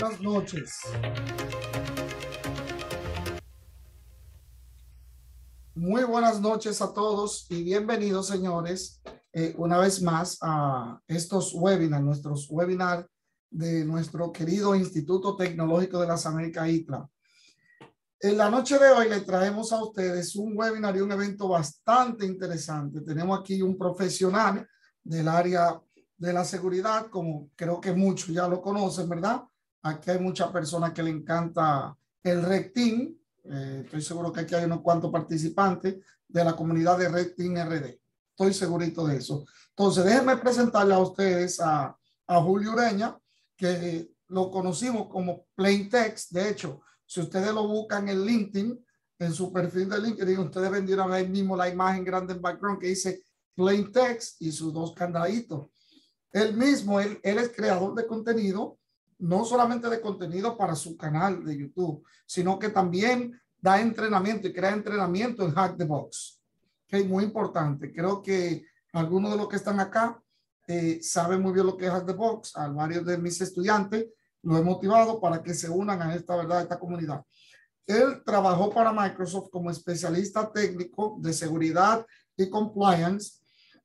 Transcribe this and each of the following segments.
Buenas noches. Muy buenas noches a todos y bienvenidos, señores, eh, una vez más a estos webinars, nuestros webinars de nuestro querido Instituto Tecnológico de las Américas ITLA. En la noche de hoy le traemos a ustedes un webinar y un evento bastante interesante. Tenemos aquí un profesional del área de la seguridad, como creo que muchos ya lo conocen, ¿verdad? Aquí hay muchas personas que le encanta el Rectin. Eh, estoy seguro que aquí hay unos cuantos participantes de la comunidad de Rectin RD. Estoy segurito de eso. Entonces, déjenme presentarle a ustedes a, a Julio Ureña, que lo conocimos como Plain Text. De hecho, si ustedes lo buscan en LinkedIn, en su perfil de LinkedIn, ustedes vendieron ahí mismo la imagen grande en background que dice Plain Text y sus dos candaditos. Él mismo, él, él es creador de contenido, no solamente de contenido para su canal de YouTube, sino que también da entrenamiento y crea entrenamiento en Hack the Box. que es muy importante. Creo que algunos de los que están acá eh, saben muy bien lo que es Hack the Box. A varios de mis estudiantes lo he motivado para que se unan a esta verdad, a esta comunidad. Él trabajó para Microsoft como especialista técnico de seguridad y compliance,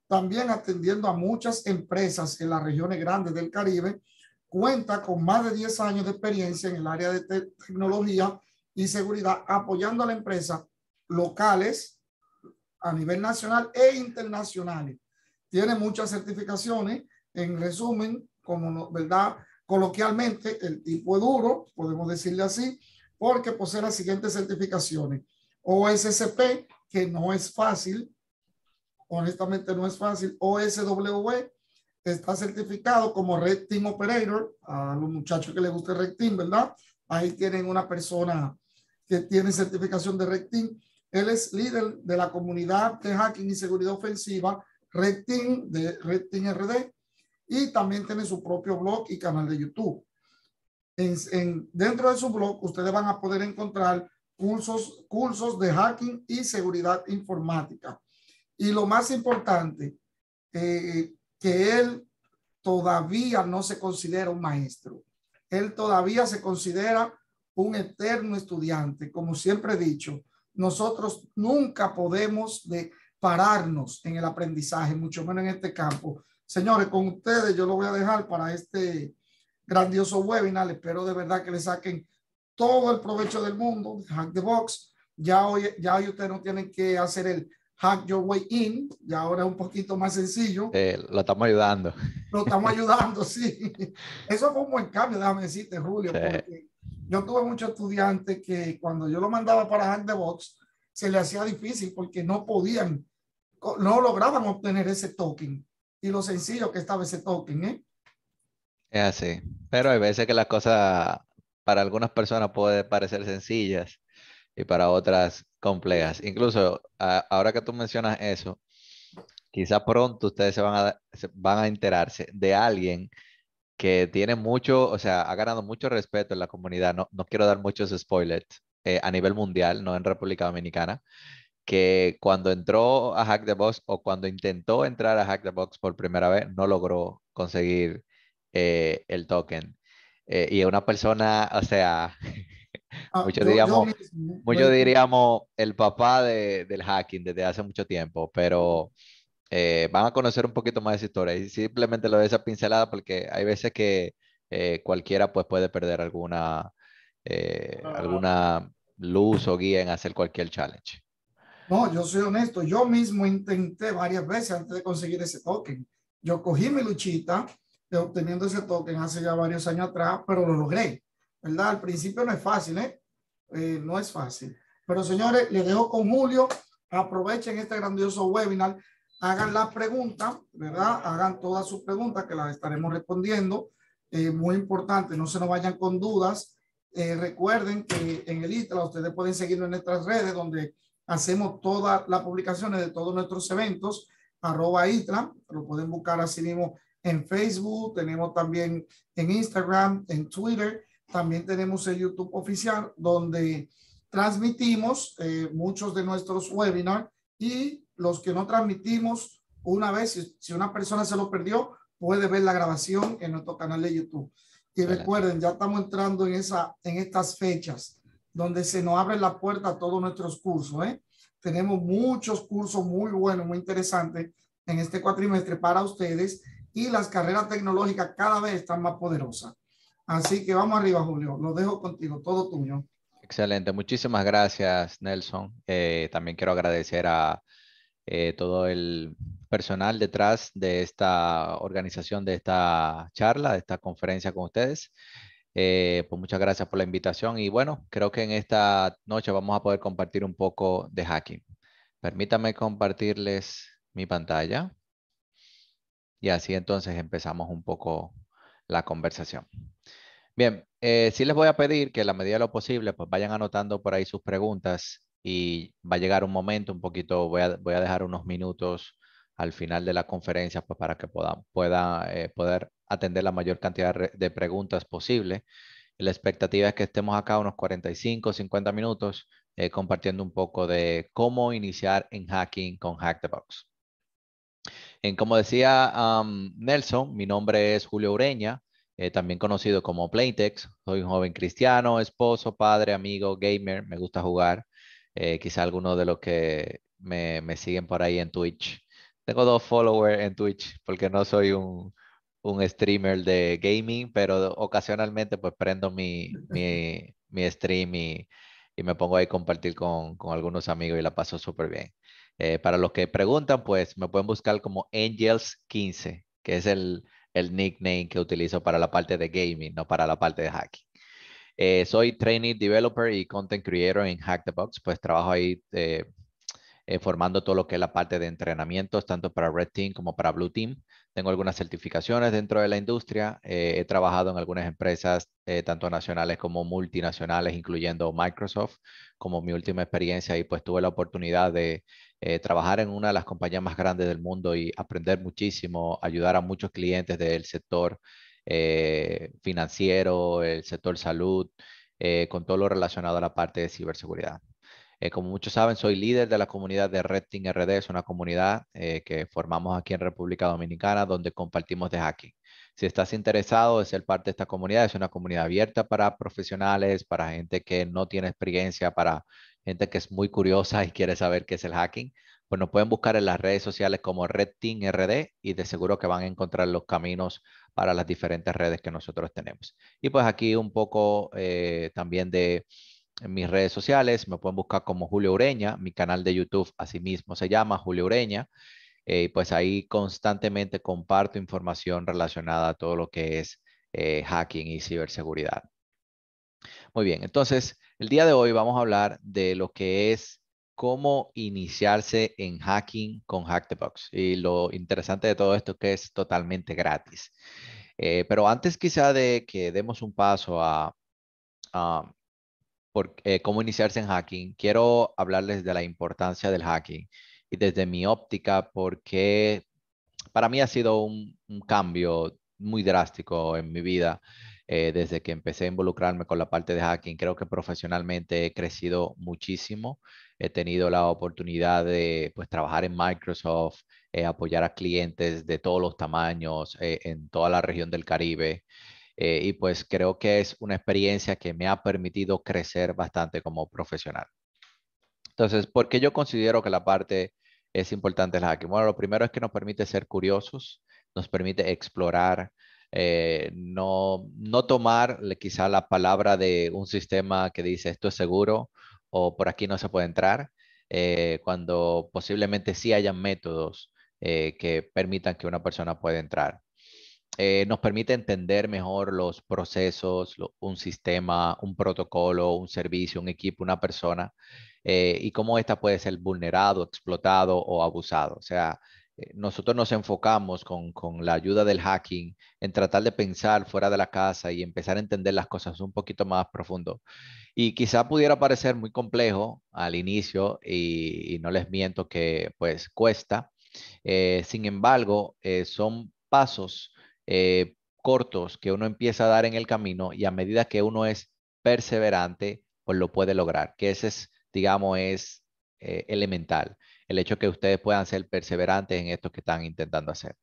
también atendiendo a muchas empresas en las regiones grandes del Caribe, cuenta con más de 10 años de experiencia en el área de tecnología y seguridad, apoyando a la empresa locales a nivel nacional e internacional. Tiene muchas certificaciones. En resumen, como verdad, coloquialmente, el tipo es duro, podemos decirle así, porque posee las siguientes certificaciones. OSCP, que no es fácil, honestamente no es fácil, OSW, está certificado como Red Team Operator, a los muchachos que les gusta Red Team, ¿verdad? Ahí tienen una persona que tiene certificación de Red Team. Él es líder de la comunidad de hacking y seguridad ofensiva Red Team de Red Team RD y también tiene su propio blog y canal de YouTube. En, dentro de su blog ustedes van a poder encontrar cursos, cursos de hacking y seguridad informática. Y lo más importante, eh, que él todavía no se considera un maestro. Él todavía se considera un eterno estudiante. Como siempre he dicho, nosotros nunca podemos de pararnos en el aprendizaje, mucho menos en este campo. Señores, con ustedes yo lo voy a dejar para este grandioso webinar. Espero de verdad que le saquen todo el provecho del mundo, hack the box. Ya hoy, ya hoy ustedes no tienen que hacer el Hack Your Way In, y ahora es un poquito más sencillo. Eh, lo estamos ayudando. Lo estamos ayudando, sí. Eso fue un buen cambio, déjame decirte, Julio, porque yo tuve muchos estudiantes que cuando yo lo mandaba para Hack the Box, se le hacía difícil porque no podían, no lograban obtener ese token y lo sencillo que estaba ese token, ¿eh? Es así. Pero hay veces que las cosas para algunas personas pueden parecer sencillas y para otras complejas. Incluso ahora que tú mencionas eso, quizá pronto ustedes se van a, van a enterarse de alguien que tiene mucho, o sea, ha ganado mucho respeto en la comunidad. No, no quiero dar muchos spoilers eh, a nivel mundial, no en República Dominicana, que cuando entró a Hack the Box o cuando intentó entrar a Hack the Box por primera vez, no logró conseguir eh, el token. Eh, y una persona, o sea, Ah, muchos, ¿eh? diríamos, el papá del hacking desde hace mucho tiempo, pero eh, van a conocer un poquito más de esa historia y simplemente lo de esa pincelada porque hay veces que eh, cualquiera pues, puede perder alguna, ah. alguna luz o guía en hacer cualquier challenge. No, yo soy honesto, yo mismo intenté varias veces antes de conseguir ese token. Yo cogí mi luchita obteniendo ese token hace ya varios años atrás, pero lo logré. ¿verdad? Al principio no es fácil, ¿eh? eh no es fácil. Pero señores, les dejo con Julio. Aprovechen este grandioso webinar. Hagan las preguntas, ¿verdad? Hagan todas sus preguntas que las estaremos respondiendo. Eh, muy importante, no se nos vayan con dudas. Eh, recuerden que en el ITRA ustedes pueden seguirnos en nuestras redes donde hacemos todas las publicaciones de todos nuestros eventos, arroba lo pueden buscar así mismo en Facebook, tenemos también en Instagram, en Twitter también tenemos el YouTube oficial donde transmitimos eh, muchos de nuestros webinars y los que no transmitimos una vez, si, si una persona se lo perdió, puede ver la grabación en nuestro canal de YouTube. Y recuerden, ya estamos entrando en, esa, en estas fechas donde se nos abre la puerta a todos nuestros cursos. ¿eh? Tenemos muchos cursos muy buenos, muy interesantes en este cuatrimestre para ustedes y las carreras tecnológicas cada vez están más poderosas. Así que vamos arriba, Julio. Lo dejo contigo, todo tuyo. Excelente, muchísimas gracias, Nelson. Eh, también quiero agradecer a eh, todo el personal detrás de esta organización, de esta charla, de esta conferencia con ustedes. Eh, pues muchas gracias por la invitación y bueno, creo que en esta noche vamos a poder compartir un poco de hacking. Permítame compartirles mi pantalla y así entonces empezamos un poco la conversación. Bien, eh, sí les voy a pedir que en la medida de lo posible, pues vayan anotando por ahí sus preguntas y va a llegar un momento, un poquito, voy a, dejar unos minutos al final de la conferencia pues, para que pueda, pueda eh, poder atender la mayor cantidad de preguntas posible. La expectativa es que estemos acá unos 45, 50 minutos eh, compartiendo un poco de cómo iniciar en hacking con Hack the Box. En, como decía Nelson, mi nombre es Julio Ureña. Eh, también conocido como Playtex Soy un joven cristiano, esposo, padre, amigo, gamer, me gusta jugar. Eh, quizá algunos de los que me, siguen por ahí en Twitch. Tengo dos followers en Twitch porque no soy un, streamer de gaming, pero ocasionalmente pues prendo mi, mi, stream y, me pongo ahí a compartir con, algunos amigos y la paso súper bien. Eh, para los que preguntan, pues me pueden buscar como Angels15, que es el, el nickname que utilizo para la parte de gaming, no para la parte de hacking. Eh, soy trainee developer y content creator en Hack the Box, pues trabajo ahí eh, eh, formando todo lo que es la parte de entrenamientos, tanto para Red Team como para Blue Team. Tengo algunas certificaciones dentro de la industria. Eh, he trabajado en algunas empresas, eh, tanto nacionales como multinacionales, incluyendo Microsoft, como mi última experiencia. Y pues tuve la oportunidad de trabajar en una de las compañías más grandes del mundo y aprender muchísimo, ayudar a muchos clientes del sector financiero, el sector salud, con todo lo relacionado a la parte de ciberseguridad. Eh, como muchos saben, soy líder de la comunidad de Red Team RD. Es una comunidad eh, que formamos aquí en República Dominicana donde compartimos de hacking. Si estás interesado en ser parte de esta comunidad, es una comunidad abierta para profesionales, para gente que no tiene experiencia, para gente que es muy curiosa y quiere saber qué es el hacking. Pues nos pueden buscar en las redes sociales como Red Team RD y de seguro que van a encontrar los caminos para las diferentes redes que nosotros tenemos. Y pues aquí un poco eh, también de en mis redes sociales. Me pueden buscar como Julio Ureña. Mi canal de YouTube asimismo se llama Julio Ureña. Eh, y pues ahí constantemente comparto información relacionada a todo lo que es eh, hacking y ciberseguridad. Muy bien, entonces el día de hoy vamos a hablar de lo que es cómo iniciarse en hacking con Hack the Box. Y lo interesante de todo esto es que es totalmente gratis. Eh, pero antes quizá de que demos un paso a eh, cómo iniciarse en hacking, quiero hablarles de la importancia del hacking y desde mi óptica, porque para mí ha sido un, cambio muy drástico en mi vida eh, desde que empecé a involucrarme con la parte de hacking. Creo que profesionalmente he crecido muchísimo. He tenido la oportunidad de pues, trabajar en Microsoft, eh, apoyar a clientes de todos los tamaños en toda la región del Caribe. Eh, y pues creo que es una experiencia que me ha permitido crecer bastante como profesional. Entonces, ¿por qué yo considero que la parte es importante la hacking? Bueno, lo primero es que nos permite ser curiosos, nos permite explorar, eh, no, no tomar quizá la palabra de un sistema que dice esto es seguro o por aquí no se puede entrar, eh, cuando posiblemente sí hayan métodos que permitan que una persona pueda entrar. Eh, nos permite entender mejor los procesos, un sistema, un protocolo, un servicio, un equipo, una persona, eh, y cómo ésta puede ser vulnerado, explotado o abusado. O sea, eh, nosotros nos enfocamos con, con, la ayuda del hacking en tratar de pensar fuera de la casa y empezar a entender las cosas un poquito más profundo. Y quizá pudiera parecer muy complejo al inicio y, y no les miento que pues cuesta. sin embargo, son pasos eh, cortos que uno empieza a dar en el camino y a medida que uno es perseverante, pues lo puede lograr, que ese es, digamos, es eh, elemental el hecho que ustedes puedan ser perseverantes en esto que están intentando hacer.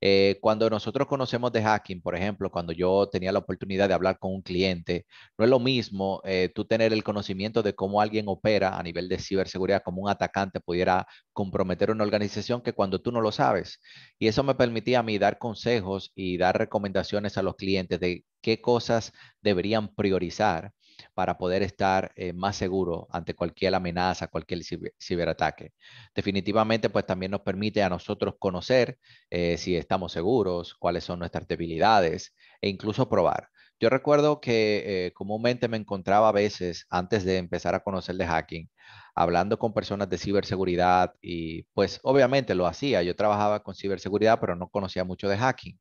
Eh, cuando nosotros conocemos de hacking, por ejemplo, cuando yo tenía la oportunidad de hablar con un cliente, no es lo mismo eh, tú tener el conocimiento de cómo alguien opera a nivel de ciberseguridad, como un atacante pudiera comprometer una organización que cuando tú no lo sabes. Y eso me permitía a mí dar consejos y dar recomendaciones a los clientes de qué cosas deberían priorizar para poder estar eh, más seguro ante cualquier amenaza, cualquier ciberataque. Definitivamente, pues también nos permite a nosotros conocer eh, si estamos seguros, cuáles son nuestras debilidades e incluso probar. Yo recuerdo que eh, comúnmente me encontraba a veces, antes de empezar a conocer de hacking, hablando con personas de ciberseguridad y pues obviamente lo hacía. Yo trabajaba con ciberseguridad, pero no conocía mucho de hacking.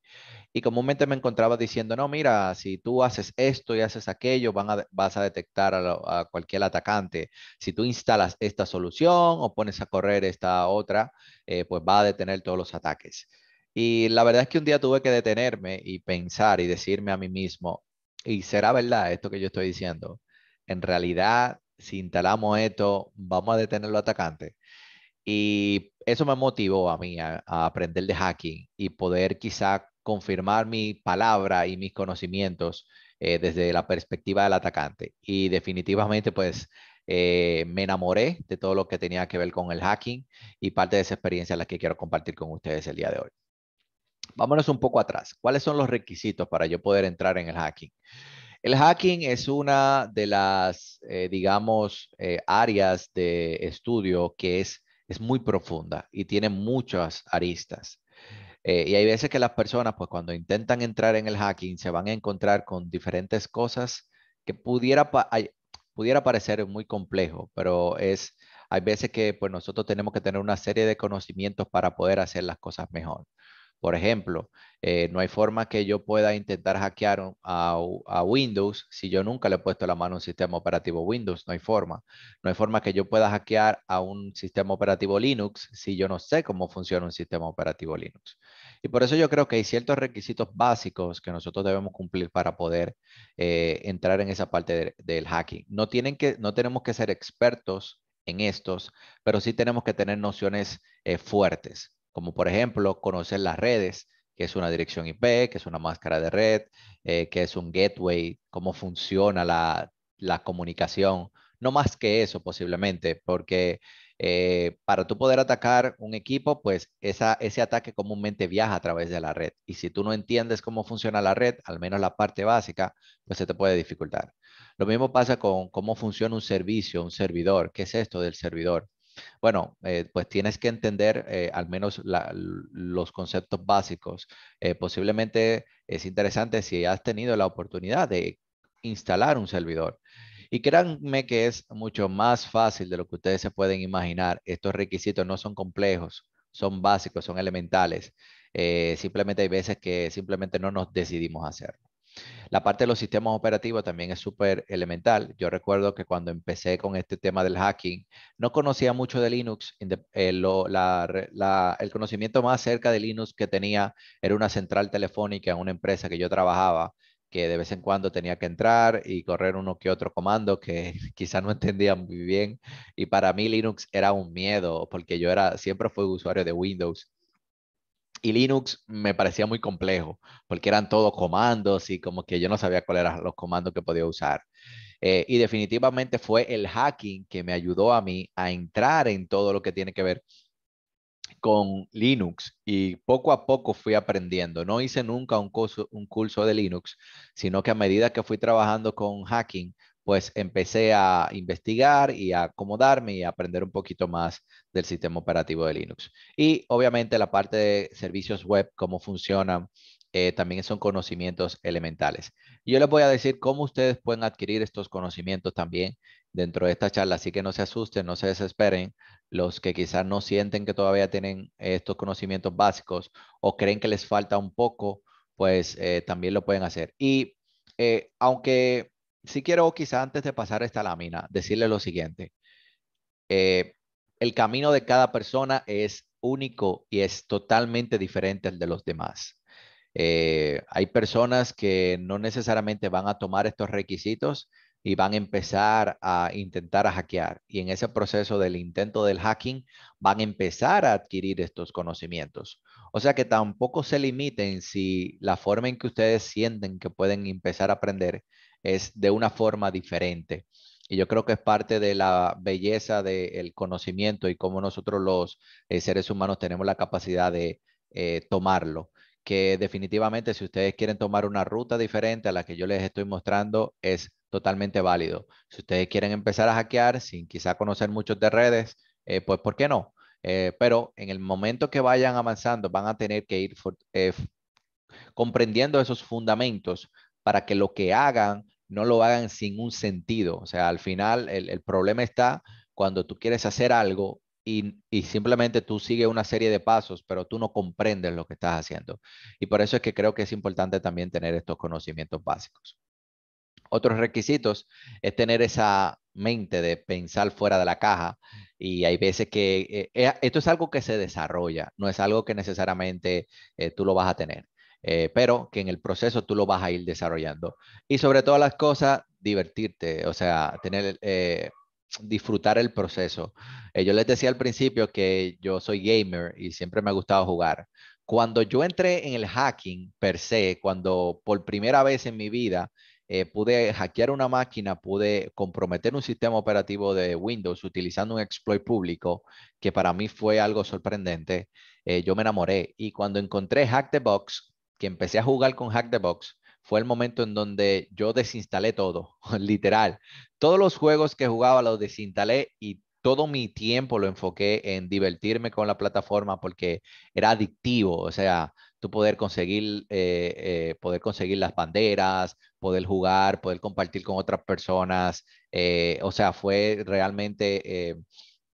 Y comúnmente me encontraba diciendo, no, mira, si tú haces esto y haces aquello, vas a detectar a, cualquier atacante. Si tú instalas esta solución o pones a correr esta otra, eh, pues va a detener todos los ataques. Y la verdad es que un día tuve que detenerme y pensar y decirme a mí mismo, y será verdad esto que yo estoy diciendo, en realidad, si instalamos esto, vamos a detenerlo los atacantes. Y eso me motivó a mí a, aprender de hacking y poder quizá confirmar mi palabra y mis conocimientos eh, desde la perspectiva del atacante. Y definitivamente, pues, eh, me enamoré de todo lo que tenía que ver con el hacking y parte de esa experiencia la que quiero compartir con ustedes el día de hoy. Vámonos un poco atrás. ¿Cuáles son los requisitos para yo poder entrar en el hacking? El hacking es una de las, eh, digamos, eh, áreas de estudio que es, muy profunda y tiene muchas aristas. Eh, y hay veces que las personas, pues cuando intentan entrar en el hacking, se van a encontrar con diferentes cosas que pudiera, parecer muy complejo, pero es, hay veces que pues nosotros tenemos que tener una serie de conocimientos para poder hacer las cosas mejor. Por ejemplo, eh, no hay forma que yo pueda intentar hackear a, Windows si yo nunca le he puesto la mano a un sistema operativo Windows. No hay forma. No hay forma que yo pueda hackear a un sistema operativo Linux si yo no sé cómo funciona un sistema operativo Linux. Y por eso yo creo que hay ciertos requisitos básicos que nosotros debemos cumplir para poder eh, entrar en esa parte del hacking. No, tienen que, no tenemos que ser expertos en estos, pero sí tenemos que tener nociones eh, fuertes como por ejemplo conocer las redes, que es una dirección IP, que es una máscara de red, eh, que es un gateway, cómo funciona la, comunicación. No más que eso posiblemente, porque eh, para tú poder atacar un equipo, pues esa, ese ataque comúnmente viaja a través de la red. Y si tú no entiendes cómo funciona la red, al menos la parte básica, pues se te puede dificultar. Lo mismo pasa con cómo funciona un servicio, un servidor. ¿Qué es esto del servidor? Bueno, eh, pues tienes que entender eh, al menos los conceptos básicos. Eh, posiblemente es interesante si has tenido la oportunidad de instalar un servidor. Y créanme que es mucho más fácil de lo que ustedes se pueden imaginar. Estos requisitos no son complejos, son básicos, son elementales. simplemente hay veces que simplemente no nos decidimos a hacerlo. La parte de los sistemas operativos también es súper elemental. Yo recuerdo que cuando empecé con este tema del hacking, no conocía mucho de Linux. Eh, el conocimiento más cerca de Linux que tenía era una central telefónica en una empresa que yo trabajaba que de vez en cuando tenía que entrar y correr uno que otro comando que quizás no entendía muy bien. Y para mí Linux era un miedo porque yo era, siempre fui usuario de Windows y Linux me parecía muy complejo, porque eran todos comandos y como que yo no sabía cuáles eran los comandos que podía usar. Eh, y definitivamente fue el hacking que me ayudó a mí a entrar en todo lo que tiene que ver con Linux y poco a poco fui aprendiendo. No hice nunca un curso, un curso de Linux, sino que a medida que fui trabajando con hacking, pues empecé a investigar y a acomodarme y a aprender un poquito más del sistema operativo de Linux. Y obviamente la parte de servicios web, cómo funcionan, eh, también son conocimientos elementales. Yo les voy a decir cómo ustedes pueden adquirir estos conocimientos también dentro de esta charla, así que no se asusten, no se desesperen, los que quizás no sienten que todavía tienen estos conocimientos básicos o creen que les falta un poco, pues eh, también lo pueden hacer. Y eh, aunque si quiero quizá antes de pasar esta lámina decirle lo siguiente. Eh, el camino de cada persona es único y es totalmente diferente al de los demás. Eh, hay personas que no necesariamente van a tomar estos requisitos y van a empezar a intentar a hackear. Y en ese proceso del intento del hacking van a empezar a adquirir estos conocimientos. O sea que tampoco se limiten si la forma en que ustedes sienten que pueden empezar a aprender es de una forma diferente. Y yo creo que es parte de la belleza del conocimiento y cómo nosotros los eh, seres humanos tenemos la capacidad de eh, tomarlo. Que definitivamente si ustedes quieren tomar una ruta diferente a la que yo les estoy mostrando, es totalmente válido. Si ustedes quieren empezar a hackear sin quizá conocer muchos de redes, eh, pues ¿por qué no? pero en el momento que vayan avanzando, van a tener que ir comprendiendo esos fundamentos para que lo que hagan no lo hagan sin un sentido. O sea, al final el, problema está cuando tú quieres hacer algo y, simplemente tú sigues una serie de pasos, pero tú no comprendes lo que estás haciendo. Y por eso es que creo que es importante también tener estos conocimientos básicos. Otros requisitos es tener esa mente de pensar fuera de la caja y hay veces que eh, eh, esto es algo que se desarrolla, no es algo que necesariamente eh, tú lo vas a tener. Eh, pero que en el proceso tú lo vas a ir desarrollando. Y sobre todas las cosas, divertirte, o sea, tener, eh, disfrutar el proceso. Eh, yo les decía al principio que yo soy gamer y siempre me ha gustado jugar. Cuando yo entré en el hacking per se, cuando por primera vez en mi vida pude hackear una máquina, pude comprometer un sistema operativo de Windows utilizando un exploit público, que para mí fue algo sorprendente. yo me enamoré y cuando encontré Hack the Box, que empecé a jugar con Hack the Box fue el momento en donde yo desinstalé todo, literal. Todos los juegos que jugaba los desinstalé y todo mi tiempo lo enfoqué en divertirme con la plataforma porque era adictivo, o sea, tú poder conseguir, eh, eh, poder conseguir las banderas, poder jugar, poder compartir con otras personas, eh, o sea, fue realmente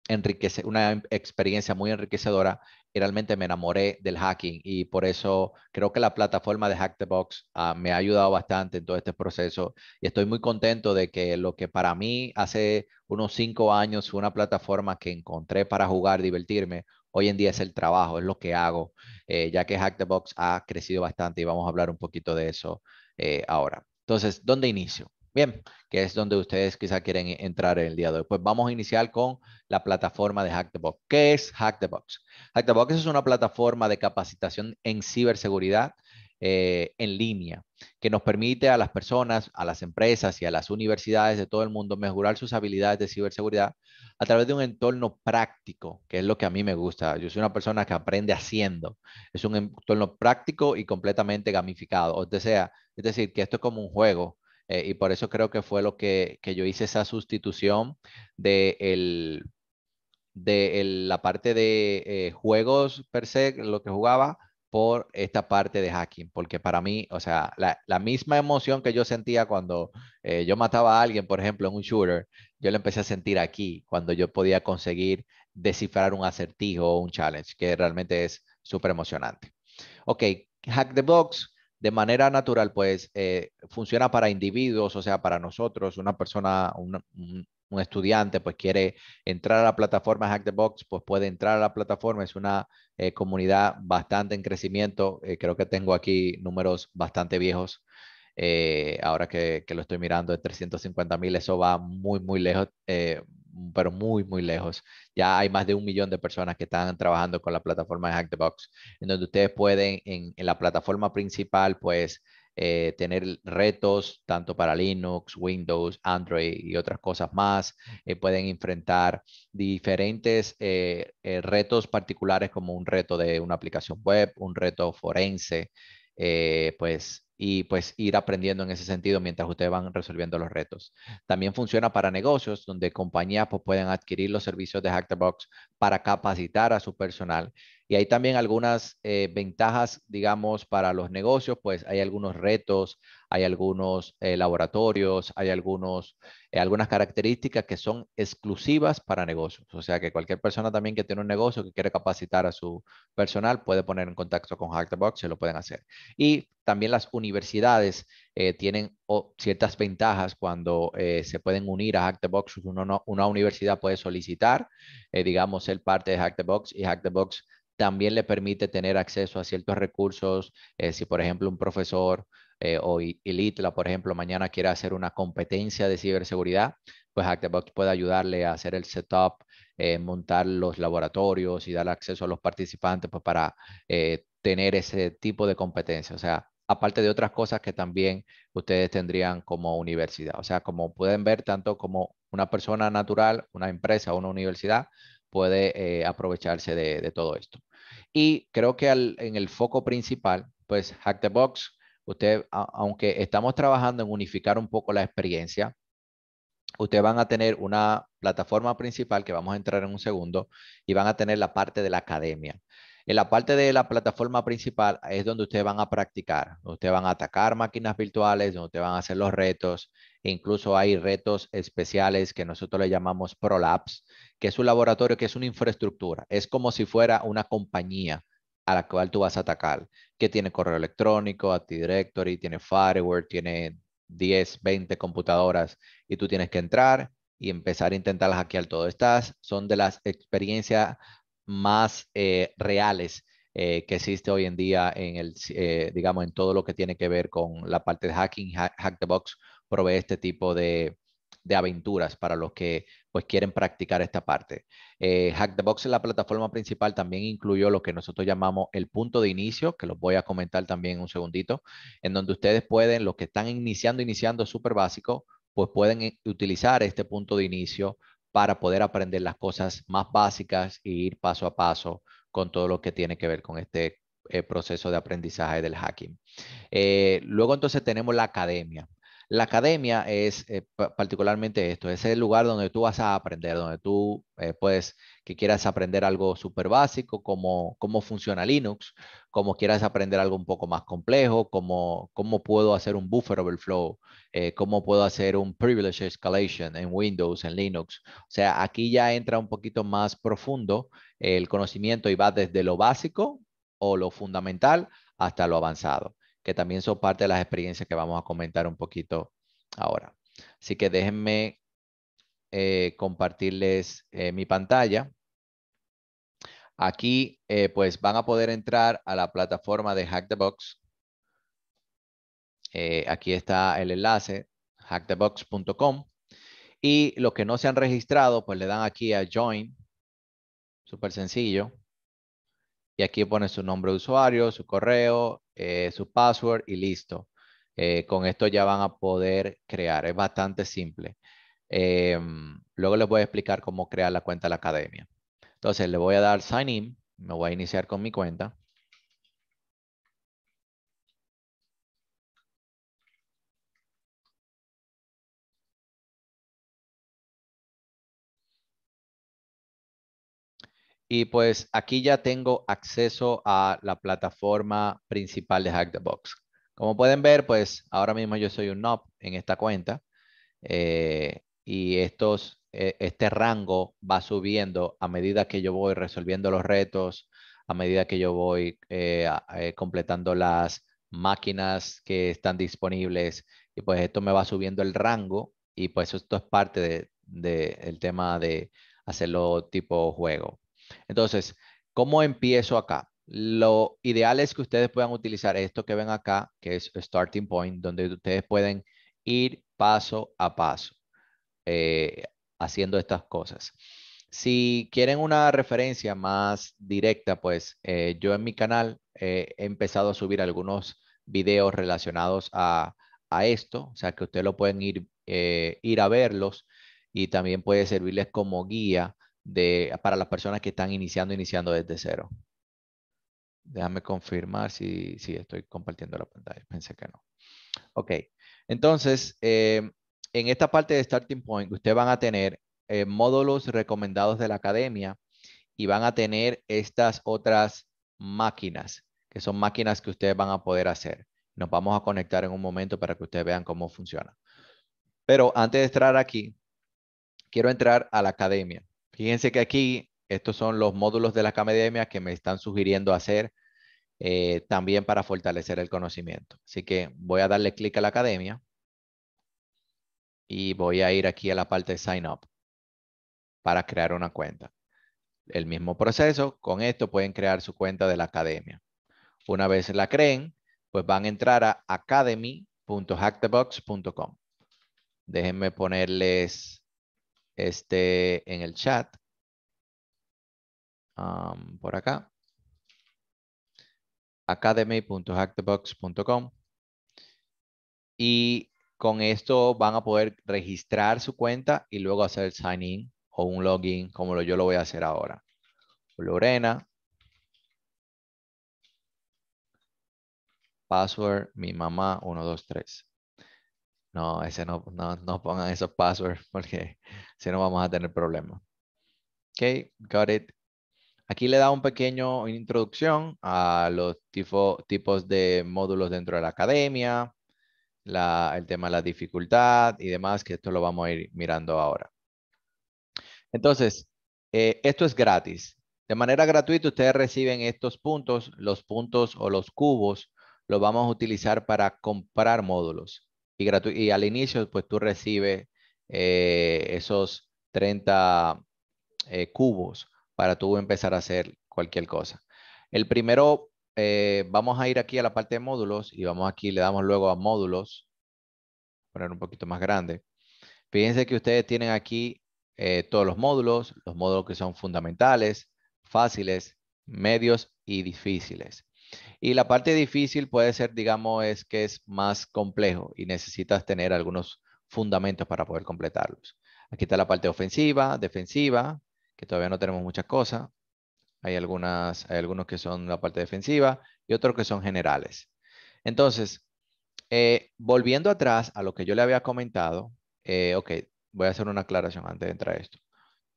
enriquece, una experiencia muy enriquecedora realmente me enamoré del hacking y por eso creo que la plataforma de Hack the Box ah, me ha ayudado bastante en todo este proceso y estoy muy contento de que lo que para mí hace unos cinco años fue una plataforma que encontré para jugar, divertirme, hoy en día es el trabajo, es lo que hago, eh, ya que Hack the Box ha crecido bastante y vamos a hablar un poquito de eso eh, ahora. Entonces, ¿dónde inicio? Bien, que es donde ustedes quizá quieren e-, entrar en el día de hoy. Pues vamos a iniciar con la plataforma de Hack the Box. ¿Qué es Hack the Box? Hack the Box es una plataforma de capacitación en ciberseguridad eh, en línea que nos permite a las personas, a las empresas y a las universidades de todo el mundo mejorar sus habilidades de ciberseguridad a través de un entorno práctico, que es lo que a mí me gusta. Yo soy una persona que aprende haciendo. Es un entorno práctico y completamente gamificado. O sea, es decir, que esto es como un juego eh, y por eso creo que fue lo que, yo hice esa sustitución de, el, de la parte de eh, juegos per se, lo que jugaba, por esta parte de hacking, porque para mí, o sea, la, misma emoción que yo sentía cuando eh, yo mataba a alguien, por ejemplo, en un shooter, yo la empecé a sentir aquí, cuando yo podía conseguir descifrar un acertijo o un challenge, que realmente es súper emocionante. Ok, Hack the Box de manera natural, pues eh, funciona para individuos, o sea, para nosotros, una persona, un, estudiante, pues quiere entrar a la plataforma Hack the Box, pues puede entrar a la plataforma. Es una eh, comunidad bastante en crecimiento. Eh, creo que tengo aquí números bastante viejos. ahora que, que, lo estoy mirando, de 350 mil, eso va muy, muy lejos. Mm, pero muy, muy lejos. Ya hay más de un millón de personas que están trabajando con la plataforma de Hack the Box, en donde ustedes pueden en, la plataforma principal, pues, eh, tener retos tanto para Linux, Windows, Android y otras cosas más. Eh, pueden enfrentar diferentes eh, retos particulares como un reto de una aplicación web, un reto forense, pues y pues ir aprendiendo en ese sentido mientras ustedes van resolviendo los retos. También funciona para negocios donde compañías pues, pueden adquirir los servicios de Hack Box para capacitar a su personal y hay también algunas eh, ventajas, digamos, para los negocios, pues hay algunos retos, hay algunos eh, laboratorios, hay algunos, eh, algunas características que son exclusivas para negocios. O sea que cualquier persona también que tiene un negocio que quiere capacitar a su personal puede poner en contacto con Hack the Box se lo pueden hacer. Y también las universidades tienen ciertas ventajas cuando se pueden unir a Hack the Box. una universidad puede solicitar, digamos, ser parte de Hack the Box y Hack the Box también le permite tener acceso a ciertos recursos. Eh, si, por ejemplo, un profesor eh, o ITLA, por ejemplo, mañana quiere hacer una competencia de ciberseguridad, pues ActiveBox puede ayudarle a hacer el setup, eh, montar los laboratorios y dar acceso a los participantes pues, para eh, tener ese tipo de competencia. O sea, aparte de otras cosas que también ustedes tendrían como universidad. O sea, como pueden ver, tanto como una persona natural, una empresa o una universidad puede aprovecharse de todo esto. Y creo que en el foco principal, pues Hack the Box, usted, aunque estamos trabajando en unificar un poco la experiencia, ustedes van a tener una plataforma principal que vamos a entrar en un segundo y van a tener la parte de la academia. En la parte de la plataforma principal es donde ustedes van a practicar, donde ustedes van a atacar máquinas virtuales, donde ustedes van a hacer los retos. E incluso hay retos especiales que nosotros le llamamos ProLabs, que es un laboratorio, que es una infraestructura. Es como si fuera una compañía a la cual tú vas a atacar, que tiene correo electrónico, Directory, tiene Firewall, tiene 10, 20 computadoras y tú tienes que entrar y empezar a intentar hackear todo. Estas son de las experiencias más eh, reales eh, que existe hoy en día en el, eh, digamos, en todo lo que tiene que ver con la parte de hacking, hack, the box provee este tipo de, de aventuras para los que pues quieren practicar esta parte. Hack the Box es la plataforma principal también incluyó lo que nosotros llamamos el punto de inicio, que los voy a comentar también un segundito, en donde ustedes pueden, los que están iniciando, iniciando súper básico, pues pueden utilizar este punto de inicio para poder aprender las cosas más básicas e ir paso a paso con todo lo que tiene que ver con este eh, proceso de aprendizaje del hacking. Eh, luego entonces tenemos la academia. La academia es eh, particularmente esto, es el lugar donde tú vas a aprender, donde tú eh, puedes, que quieras aprender algo súper básico, como cómo funciona Linux, como quieras aprender algo un poco más complejo, como cómo puedo hacer un buffer overflow, eh, cómo puedo hacer un privilege escalation en Windows, en Linux. O sea, aquí ya entra un poquito más profundo el conocimiento y va desde lo básico o lo fundamental hasta lo avanzado que también son parte de las experiencias que vamos a comentar un poquito ahora. Así que déjenme eh, compartirles eh, mi pantalla. Aquí, eh, pues, van a poder entrar a la plataforma de Hack the Box. aquí está el enlace, hackthebox.com. Y los que no se han registrado, pues le dan aquí a Join. Súper sencillo. Y aquí pone su nombre de usuario, su correo, eh, su password y listo. Eh, con esto ya van a poder crear. Es bastante simple. Em, luego les voy a explicar cómo crear la cuenta de la academia. Entonces le voy a dar sign in. Me voy a iniciar con mi cuenta. Y pues aquí ya tengo acceso a la plataforma principal de Hack the Box. Como pueden ver, pues ahora mismo yo soy un NOP en esta cuenta eh, y estos, eh, este rango va subiendo a medida que yo voy resolviendo los retos, a medida que yo voy eh, completando las máquinas que están disponibles y pues esto me va subiendo el rango y pues esto es parte del de, tema de hacerlo tipo juego. Entonces, ¿cómo empiezo acá? Lo ideal es que ustedes puedan utilizar esto que ven acá, que es Starting Point, donde ustedes pueden ir paso a paso eh, haciendo estas cosas. Si quieren una referencia más directa, pues eh, yo en mi canal eh, he empezado a subir algunos videos relacionados a, esto, o sea que ustedes lo pueden ir a verlos y también puede servirles como guía para las personas que están iniciando, iniciando desde cero. Déjame confirmar si, estoy compartiendo la pantalla. Pensé que no. Ok. Entonces, eh, en esta parte de Starting Point, ustedes van a tener eh, módulos recomendados de la academia y van a tener estas otras máquinas, que son máquinas que ustedes van a poder hacer. Nos vamos a conectar en un momento para que ustedes vean cómo funciona. Pero antes de entrar aquí, quiero entrar a la academia. Fíjense que aquí estos son los módulos de la academia que me están sugiriendo hacer eh, también para fortalecer el conocimiento. Así que voy a darle clic a la academia y voy a ir aquí a la parte de Sign Up para crear una cuenta. El mismo proceso, con esto pueden crear su cuenta de la academia. Una vez la creen, pues van a entrar a academy.hackthebox.com. Déjenme ponerles este, en el chat. por acá. academy.hackthebox.com. Y con esto van a poder registrar su cuenta y luego hacer el sign in o un login como yo lo voy a hacer ahora. Lorena. Password, mi mamá, 123. No, ese no, pongan esos passwords porque si no vamos a tener problemas. Ok, got it. Aquí le da un pequeño introducción a los tipos de módulos dentro de la academia, el tema de la dificultad y demás, que esto lo vamos a ir mirando ahora. Entonces, eh, esto es gratis. De manera gratuita, ustedes reciben estos puntos, los puntos o los cubos, los vamos a utilizar para comprar módulos y, al inicio, pues tú recibes eh, esos 30 eh, cubos para tú empezar a hacer cualquier cosa. El primero, eh, vamos a ir aquí a la parte de módulos y vamos aquí, le damos luego a módulos, poner un poquito más grande. Fíjense que ustedes tienen aquí todos los módulos, los módulos que son fundamentales, fáciles, medios y difíciles. Y la parte difícil puede ser, digamos, es que es más complejo y necesitas tener algunos fundamentos para poder completarlos. Aquí está la parte ofensiva, defensiva, que todavía no tenemos muchas cosas. Hay, algunas, algunos que son la parte defensiva y otros que son generales. Entonces, eh, volviendo atrás a lo que yo le había comentado, eh, ok, voy a hacer una aclaración antes de entrar a esto.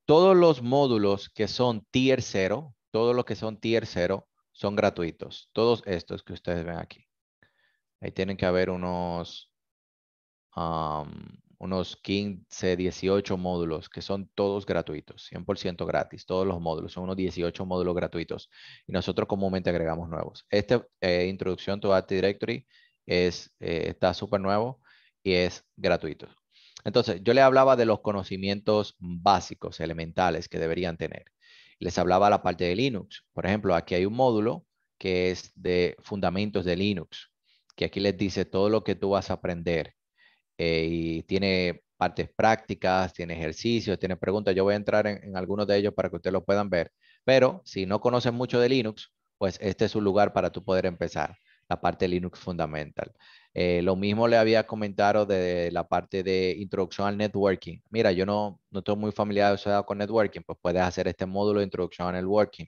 Todos los módulos que son tier 0, todos los que son tier 0, son gratuitos. Todos estos que ustedes ven aquí. Ahí tienen que haber unos, unos 15, 18 módulos que son todos gratuitos, 100% gratis. Todos los módulos, son unos 18 módulos gratuitos. Y nosotros comúnmente agregamos nuevos. Esta eh, introducción to Active Directory es, eh, está súper nuevo y es gratuito. Entonces, yo le hablaba de los conocimientos básicos, elementales que deberían tener les hablaba la parte de Linux. Por ejemplo, aquí hay un módulo que es de fundamentos de Linux, que aquí les dice todo lo que tú vas a aprender. Eh, y tiene partes prácticas, tiene ejercicios, tiene preguntas. Yo voy a entrar en, algunos de ellos para que ustedes lo puedan ver. Pero si no conocen mucho de Linux, pues este es un lugar para tú poder empezar la parte Linux Fundamental. Eh, lo mismo le había comentado de la parte de introducción al networking. Mira, yo no, no estoy muy familiarizado con networking, pues puedes hacer este módulo de introducción al networking.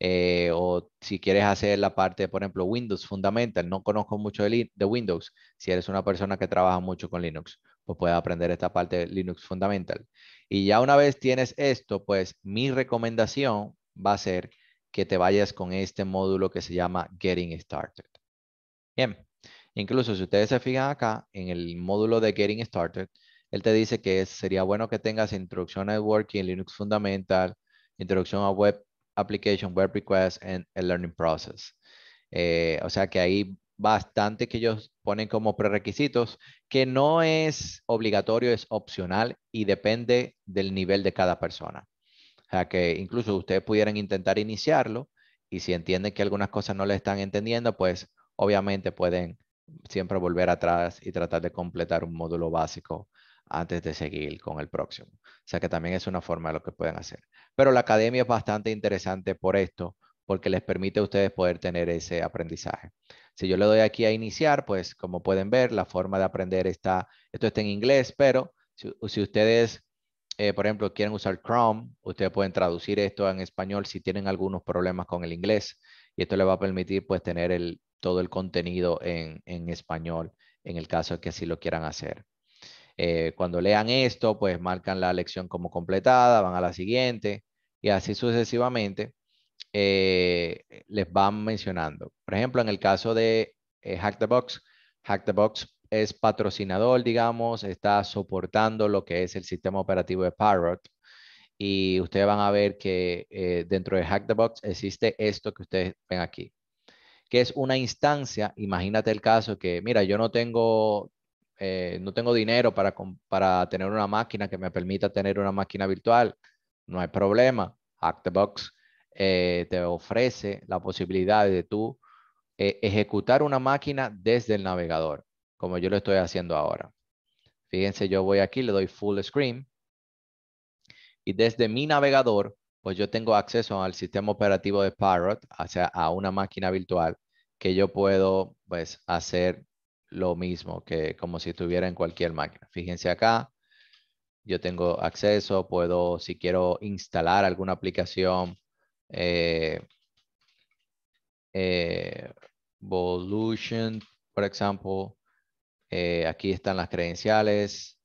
Eh, o si quieres hacer la parte, por ejemplo, Windows Fundamental, no conozco mucho de, de, Windows, si eres una persona que trabaja mucho con Linux, pues puedes aprender esta parte de Linux Fundamental. Y ya una vez tienes esto, pues mi recomendación va a ser que te vayas con este módulo que se llama Getting Started. Bien, incluso si ustedes se fijan acá en el módulo de Getting Started, él te dice que sería bueno que tengas introducción a networking, Linux Fundamental, introducción a web application, web request, and el learning process. Eh, o sea que hay bastante que ellos ponen como prerequisitos, que no es obligatorio, es opcional y depende del nivel de cada persona. O sea que incluso ustedes pudieran intentar iniciarlo y si entienden que algunas cosas no le están entendiendo, pues Obviamente pueden siempre volver atrás y tratar de completar un módulo básico antes de seguir con el próximo. O sea que también es una forma de lo que pueden hacer. Pero la academia es bastante interesante por esto, porque les permite a ustedes poder tener ese aprendizaje. Si yo le doy aquí a iniciar, pues como pueden ver, la forma de aprender está, esto está en inglés, pero si, ustedes, eh, por ejemplo, quieren usar Chrome, ustedes pueden traducir esto en español si tienen algunos problemas con el inglés y esto les va a permitir pues tener el, todo el contenido en, español en el caso de que así lo quieran hacer. Eh, cuando lean esto, pues marcan la lección como completada, van a la siguiente y así sucesivamente eh, les van mencionando. Por ejemplo, en el caso de eh, Hack the Box, Hack the Box es patrocinador, digamos, está soportando lo que es el sistema operativo de Parrot. Y ustedes van a ver que dentro de Hack the Box existe esto que ustedes ven aquí que es una instancia, imagínate el caso que, mira, yo no tengo, eh, dinero para, tener una máquina que me permita tener una máquina virtual, no hay problema. Actbox eh, te ofrece la posibilidad de tú eh, ejecutar una máquina desde el navegador, como yo lo estoy haciendo ahora. Fíjense, yo voy aquí, le doy full screen y desde mi navegador pues yo tengo acceso al sistema operativo de Parrot, o sea, a una máquina virtual que yo puedo pues, hacer lo mismo que como si estuviera en cualquier máquina. Fíjense acá, yo tengo acceso, puedo, si quiero instalar alguna aplicación, eh, eh por ejemplo, eh, aquí están las credenciales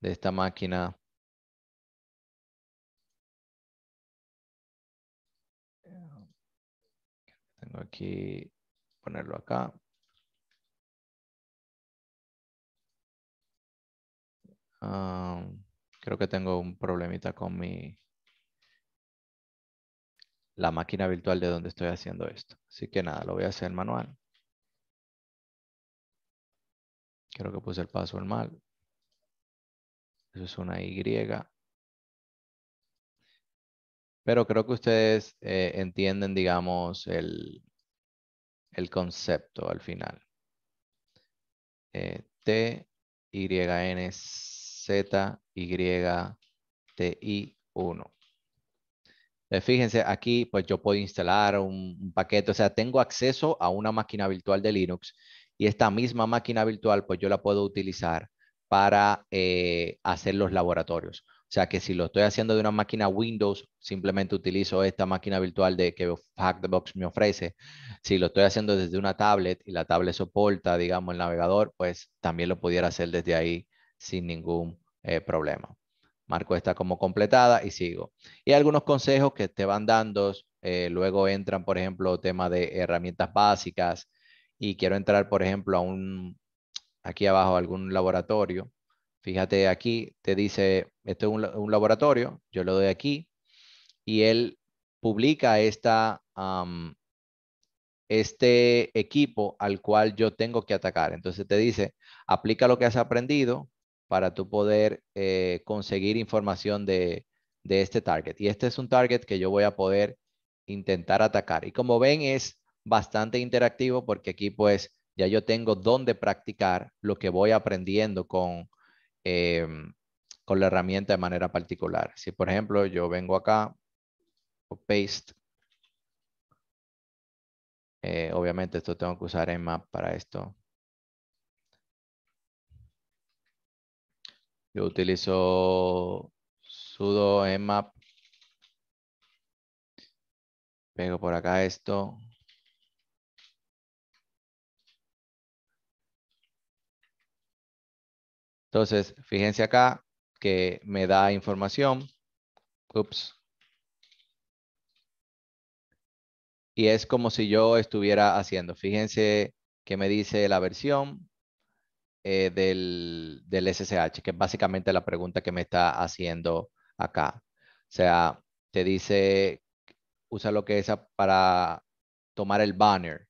de esta máquina. aquí, ponerlo acá. Ah, creo que tengo un problemita con mi la máquina virtual de donde estoy haciendo esto. Así que nada, lo voy a hacer manual. Creo que puse el paso mal. Eso es una Y. Pero creo que ustedes eh, entienden, digamos, el, concepto al final. Eh, T, Y, N, Z, Y, T, I, 1. Eh, fíjense, aquí pues yo puedo instalar un, un paquete, o sea, tengo acceso a una máquina virtual de Linux y esta misma máquina virtual pues yo la puedo utilizar para eh, hacer los laboratorios. O sea que si lo estoy haciendo de una máquina Windows, simplemente utilizo esta máquina virtual de que Box me ofrece. Si lo estoy haciendo desde una tablet y la tablet soporta, digamos, el navegador, pues también lo pudiera hacer desde ahí sin ningún eh, problema. Marco esta como completada y sigo. Y algunos consejos que te van dando, eh, luego entran, por ejemplo, tema de herramientas básicas y quiero entrar, por ejemplo, a un aquí abajo algún laboratorio. Fíjate aquí, te dice, esto es un, laboratorio, yo lo doy aquí y él publica esta, este equipo al cual yo tengo que atacar. Entonces te dice, aplica lo que has aprendido para tú poder eh, conseguir información de, de este target. Y este es un target que yo voy a poder intentar atacar. Y como ven, es bastante interactivo porque aquí pues ya yo tengo dónde practicar lo que voy aprendiendo em, con, la herramienta de manera particular. Si, por ejemplo, yo vengo acá, paste, eh, obviamente esto tengo que usar en map para esto. Yo utilizo sudo map Pego por acá esto. Entonces, fíjense acá que me da información. Ups. Y es como si yo estuviera haciendo. Fíjense que me dice la versión eh, del, del SSH, que es básicamente la pregunta que me está haciendo acá. O sea, te dice, usa lo que es para tomar el banner.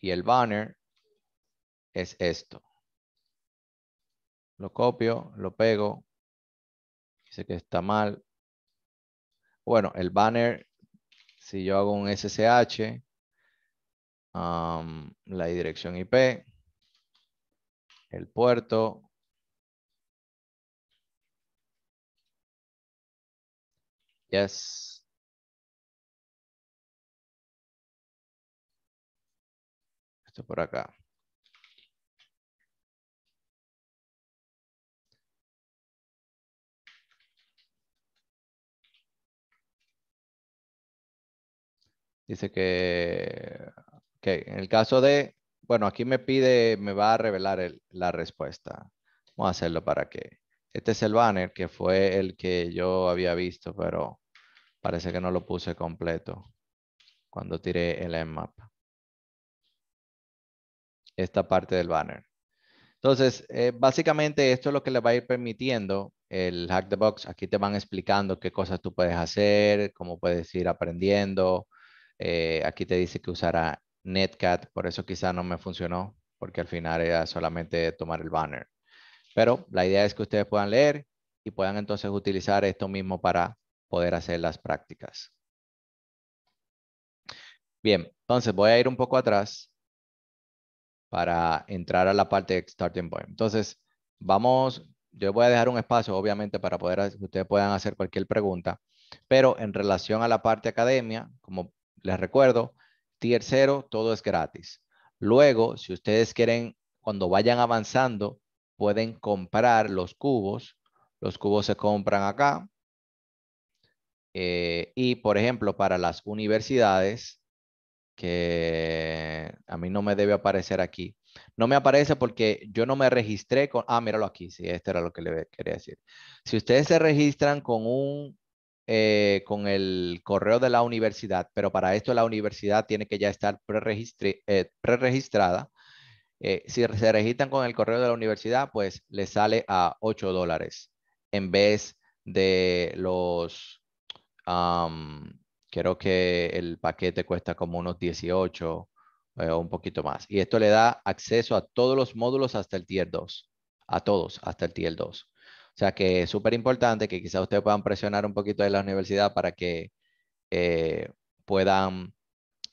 Y el banner es esto. Lo copio, lo pego. Dice que está mal. Bueno, el banner, si yo hago un SSH, la dirección IP, el puerto, yes, esto por acá. Dice que, que en el caso de, bueno, aquí me pide, me va a revelar la respuesta. Vamos a hacerlo para que, este es el banner que fue el que yo había visto, pero parece que no lo puse completo cuando tiré el map. Esta parte del banner. Entonces, eh, básicamente esto es lo que le va a ir permitiendo el Hack the Box. Aquí te van explicando qué cosas tú puedes hacer, cómo puedes ir aprendiendo, eh, aquí te dice que usará Netcat, por eso quizá no me funcionó, porque al final era solamente tomar el banner. Pero la idea es que ustedes puedan leer y puedan entonces utilizar esto mismo para poder hacer las prácticas. Bien, entonces voy a ir un poco atrás para entrar a la parte de Starting Point. Entonces, vamos, yo voy a dejar un espacio, obviamente, para poder, ustedes puedan hacer cualquier pregunta, pero en relación a la parte academia, como les recuerdo, tier todo es gratis. Luego, si ustedes quieren, cuando vayan avanzando, pueden comprar los cubos. Los cubos se compran acá. Eh, y, por ejemplo, para las universidades, que a mí no me debe aparecer aquí. No me aparece porque yo no me registré con... Ah, míralo aquí, sí, este era lo que le quería decir. Si ustedes se registran con un eh, con el correo de la universidad, pero para esto la universidad tiene que ya estar eh, preregistrada. Eh, si se registran con el correo de la universidad, pues le sale a 8 dólares en vez de los, creo que el paquete cuesta como unos 18 o un poquito más. Y esto le da acceso a todos los módulos hasta el tier 2, a todos hasta el tier 2. O sea que es súper importante que quizás ustedes puedan presionar un poquito de la universidad para que eh, puedan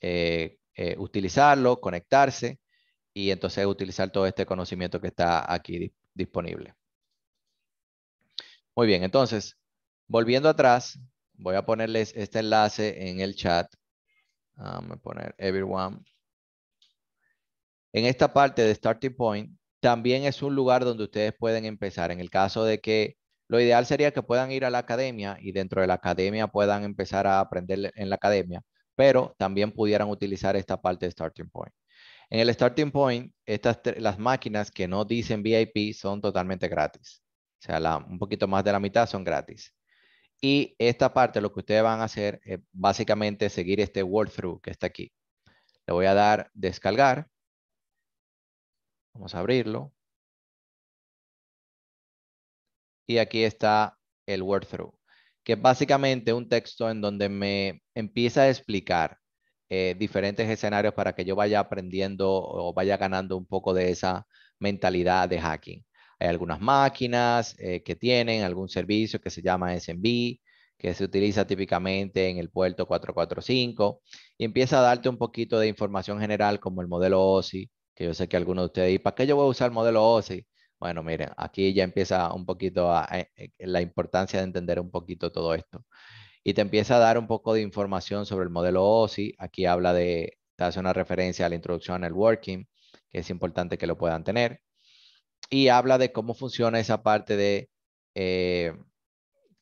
eh, eh, utilizarlo, conectarse y entonces utilizar todo este conocimiento que está aquí disponible. Muy bien, entonces, volviendo atrás, voy a ponerles este enlace en el chat. Vamos a poner everyone. En esta parte de Starting Point, también es un lugar donde ustedes pueden empezar. En el caso de que lo ideal sería que puedan ir a la academia y dentro de la academia puedan empezar a aprender en la academia, pero también pudieran utilizar esta parte de Starting Point. En el Starting Point, estas las máquinas que no dicen VIP son totalmente gratis. O sea, un poquito más de la mitad son gratis. Y esta parte, lo que ustedes van a hacer es básicamente seguir este walkthrough que está aquí. Le voy a dar descargar Vamos a abrirlo. Y aquí está el word through, que es básicamente un texto en donde me empieza a explicar eh, diferentes escenarios para que yo vaya aprendiendo o vaya ganando un poco de esa mentalidad de hacking. Hay algunas máquinas eh, que tienen algún servicio que se llama SMB, que se utiliza típicamente en el puerto 445 y empieza a darte un poquito de información general como el modelo OSI, que yo sé que algunos de ustedes, ¿y para qué yo voy a usar el modelo OSI? Bueno, miren, aquí ya empieza un poquito eh, eh, la importancia de entender un poquito todo esto. Y te empieza a dar un poco de información sobre el modelo OSI. Aquí habla de, te hace una referencia a la introducción al working, que es importante que lo puedan tener. Y habla de cómo funciona esa parte de eh,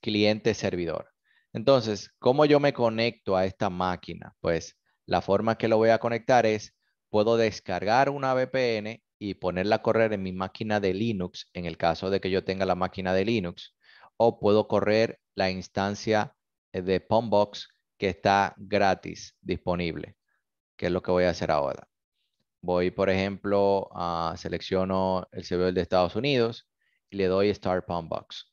cliente-servidor. Entonces, ¿cómo yo me conecto a esta máquina? Pues la forma que lo voy a conectar es puedo descargar una VPN y ponerla a correr en mi máquina de Linux, en el caso de que yo tenga la máquina de Linux, o puedo correr la instancia eh, de Pombox que está gratis disponible, que es lo que voy a hacer ahora. Voy, por ejemplo, a, selecciono el servidor de Estados Unidos y le doy Start Pombox.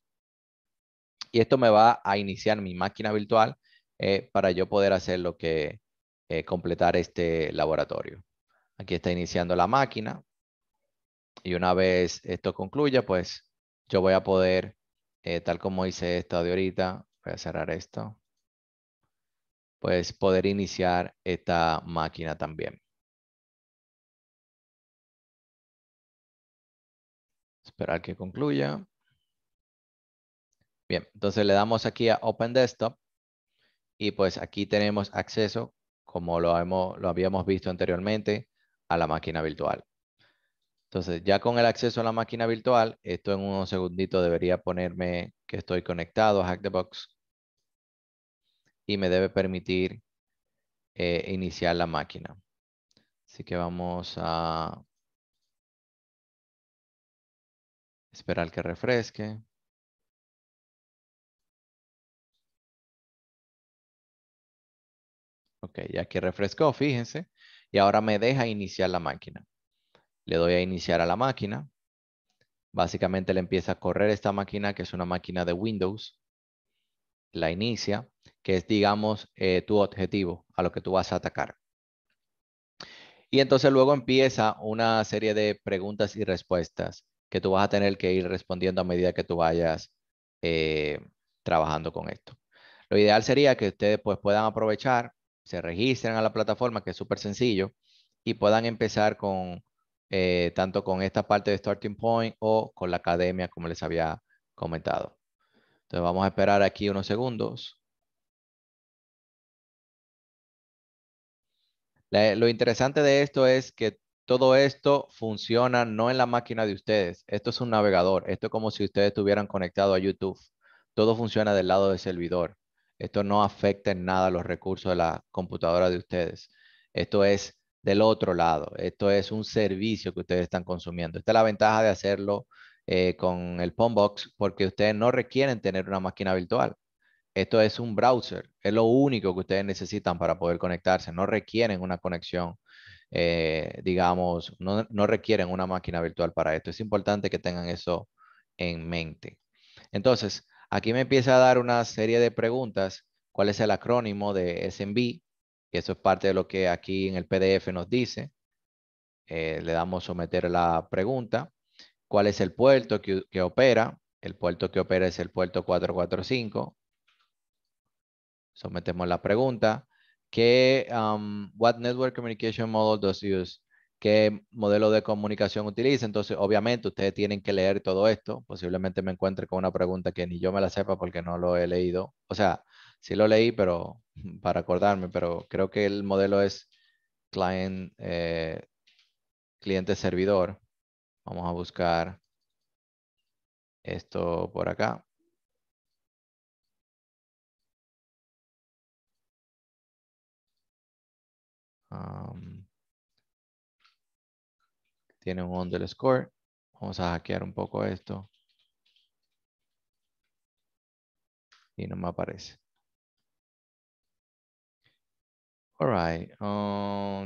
Y esto me va a iniciar mi máquina virtual eh, para yo poder hacer lo que eh, completar este laboratorio. Aquí está iniciando la máquina. Y una vez esto concluya, pues yo voy a poder, eh, tal como hice esto de ahorita, voy a cerrar esto, pues poder iniciar esta máquina también. Esperar que concluya. Bien, entonces le damos aquí a Open Desktop y pues aquí tenemos acceso, como lo habíamos visto anteriormente, a la máquina virtual. Entonces, ya con el acceso a la máquina virtual, esto en unos segunditos debería ponerme que estoy conectado a Hack the Box y me debe permitir eh, iniciar la máquina. Así que vamos a esperar que refresque. Ok, ya que refrescó, fíjense, y ahora me deja iniciar la máquina. Le doy a iniciar a la máquina. Básicamente le empieza a correr esta máquina, que es una máquina de Windows. La inicia, que es, digamos, eh, tu objetivo a lo que tú vas a atacar. Y entonces luego empieza una serie de preguntas y respuestas que tú vas a tener que ir respondiendo a medida que tú vayas eh, trabajando con esto. Lo ideal sería que ustedes pues, puedan aprovechar se registren a la plataforma, que es súper sencillo, y puedan empezar con eh, tanto con esta parte de Starting Point o con la academia, como les había comentado. Entonces vamos a esperar aquí unos segundos. lo interesante de esto es que todo esto funciona no en la máquina de ustedes. Esto es un navegador. Esto es como si ustedes estuvieran conectados a YouTube. Todo funciona del lado del servidor. Esto no afecta en nada los recursos de la computadora de ustedes. Esto es del otro lado. Esto es un servicio que ustedes están consumiendo. Esta es la ventaja de hacerlo eh, con el Pombox porque ustedes no requieren tener una máquina virtual. Esto es un browser. Es lo único que ustedes necesitan para poder conectarse. No requieren una conexión, eh, digamos, no requieren una máquina virtual para esto. Es importante que tengan eso en mente. Entonces, Aquí me empieza a dar una serie de preguntas. ¿Cuál es el acrónimo de SMB? Y eso es parte de lo que aquí en el PDF nos dice. Eh, le damos someter la pregunta. ¿Cuál es el puerto que, opera? El puerto que opera es el puerto 445. Sometemos la pregunta. ¿Qué, um, what network communication model does use qué modelo de comunicación utiliza. Entonces, obviamente, ustedes tienen que leer todo esto. Posiblemente me encuentre con una pregunta que ni yo me la sepa porque no lo he leído. O sea, sí lo leí, pero para acordarme, pero creo que el modelo es client, eh, cliente servidor. Vamos a buscar esto por acá. Um, tiene un score. Vamos a hackear un poco esto. Y no me aparece. All right. Oh,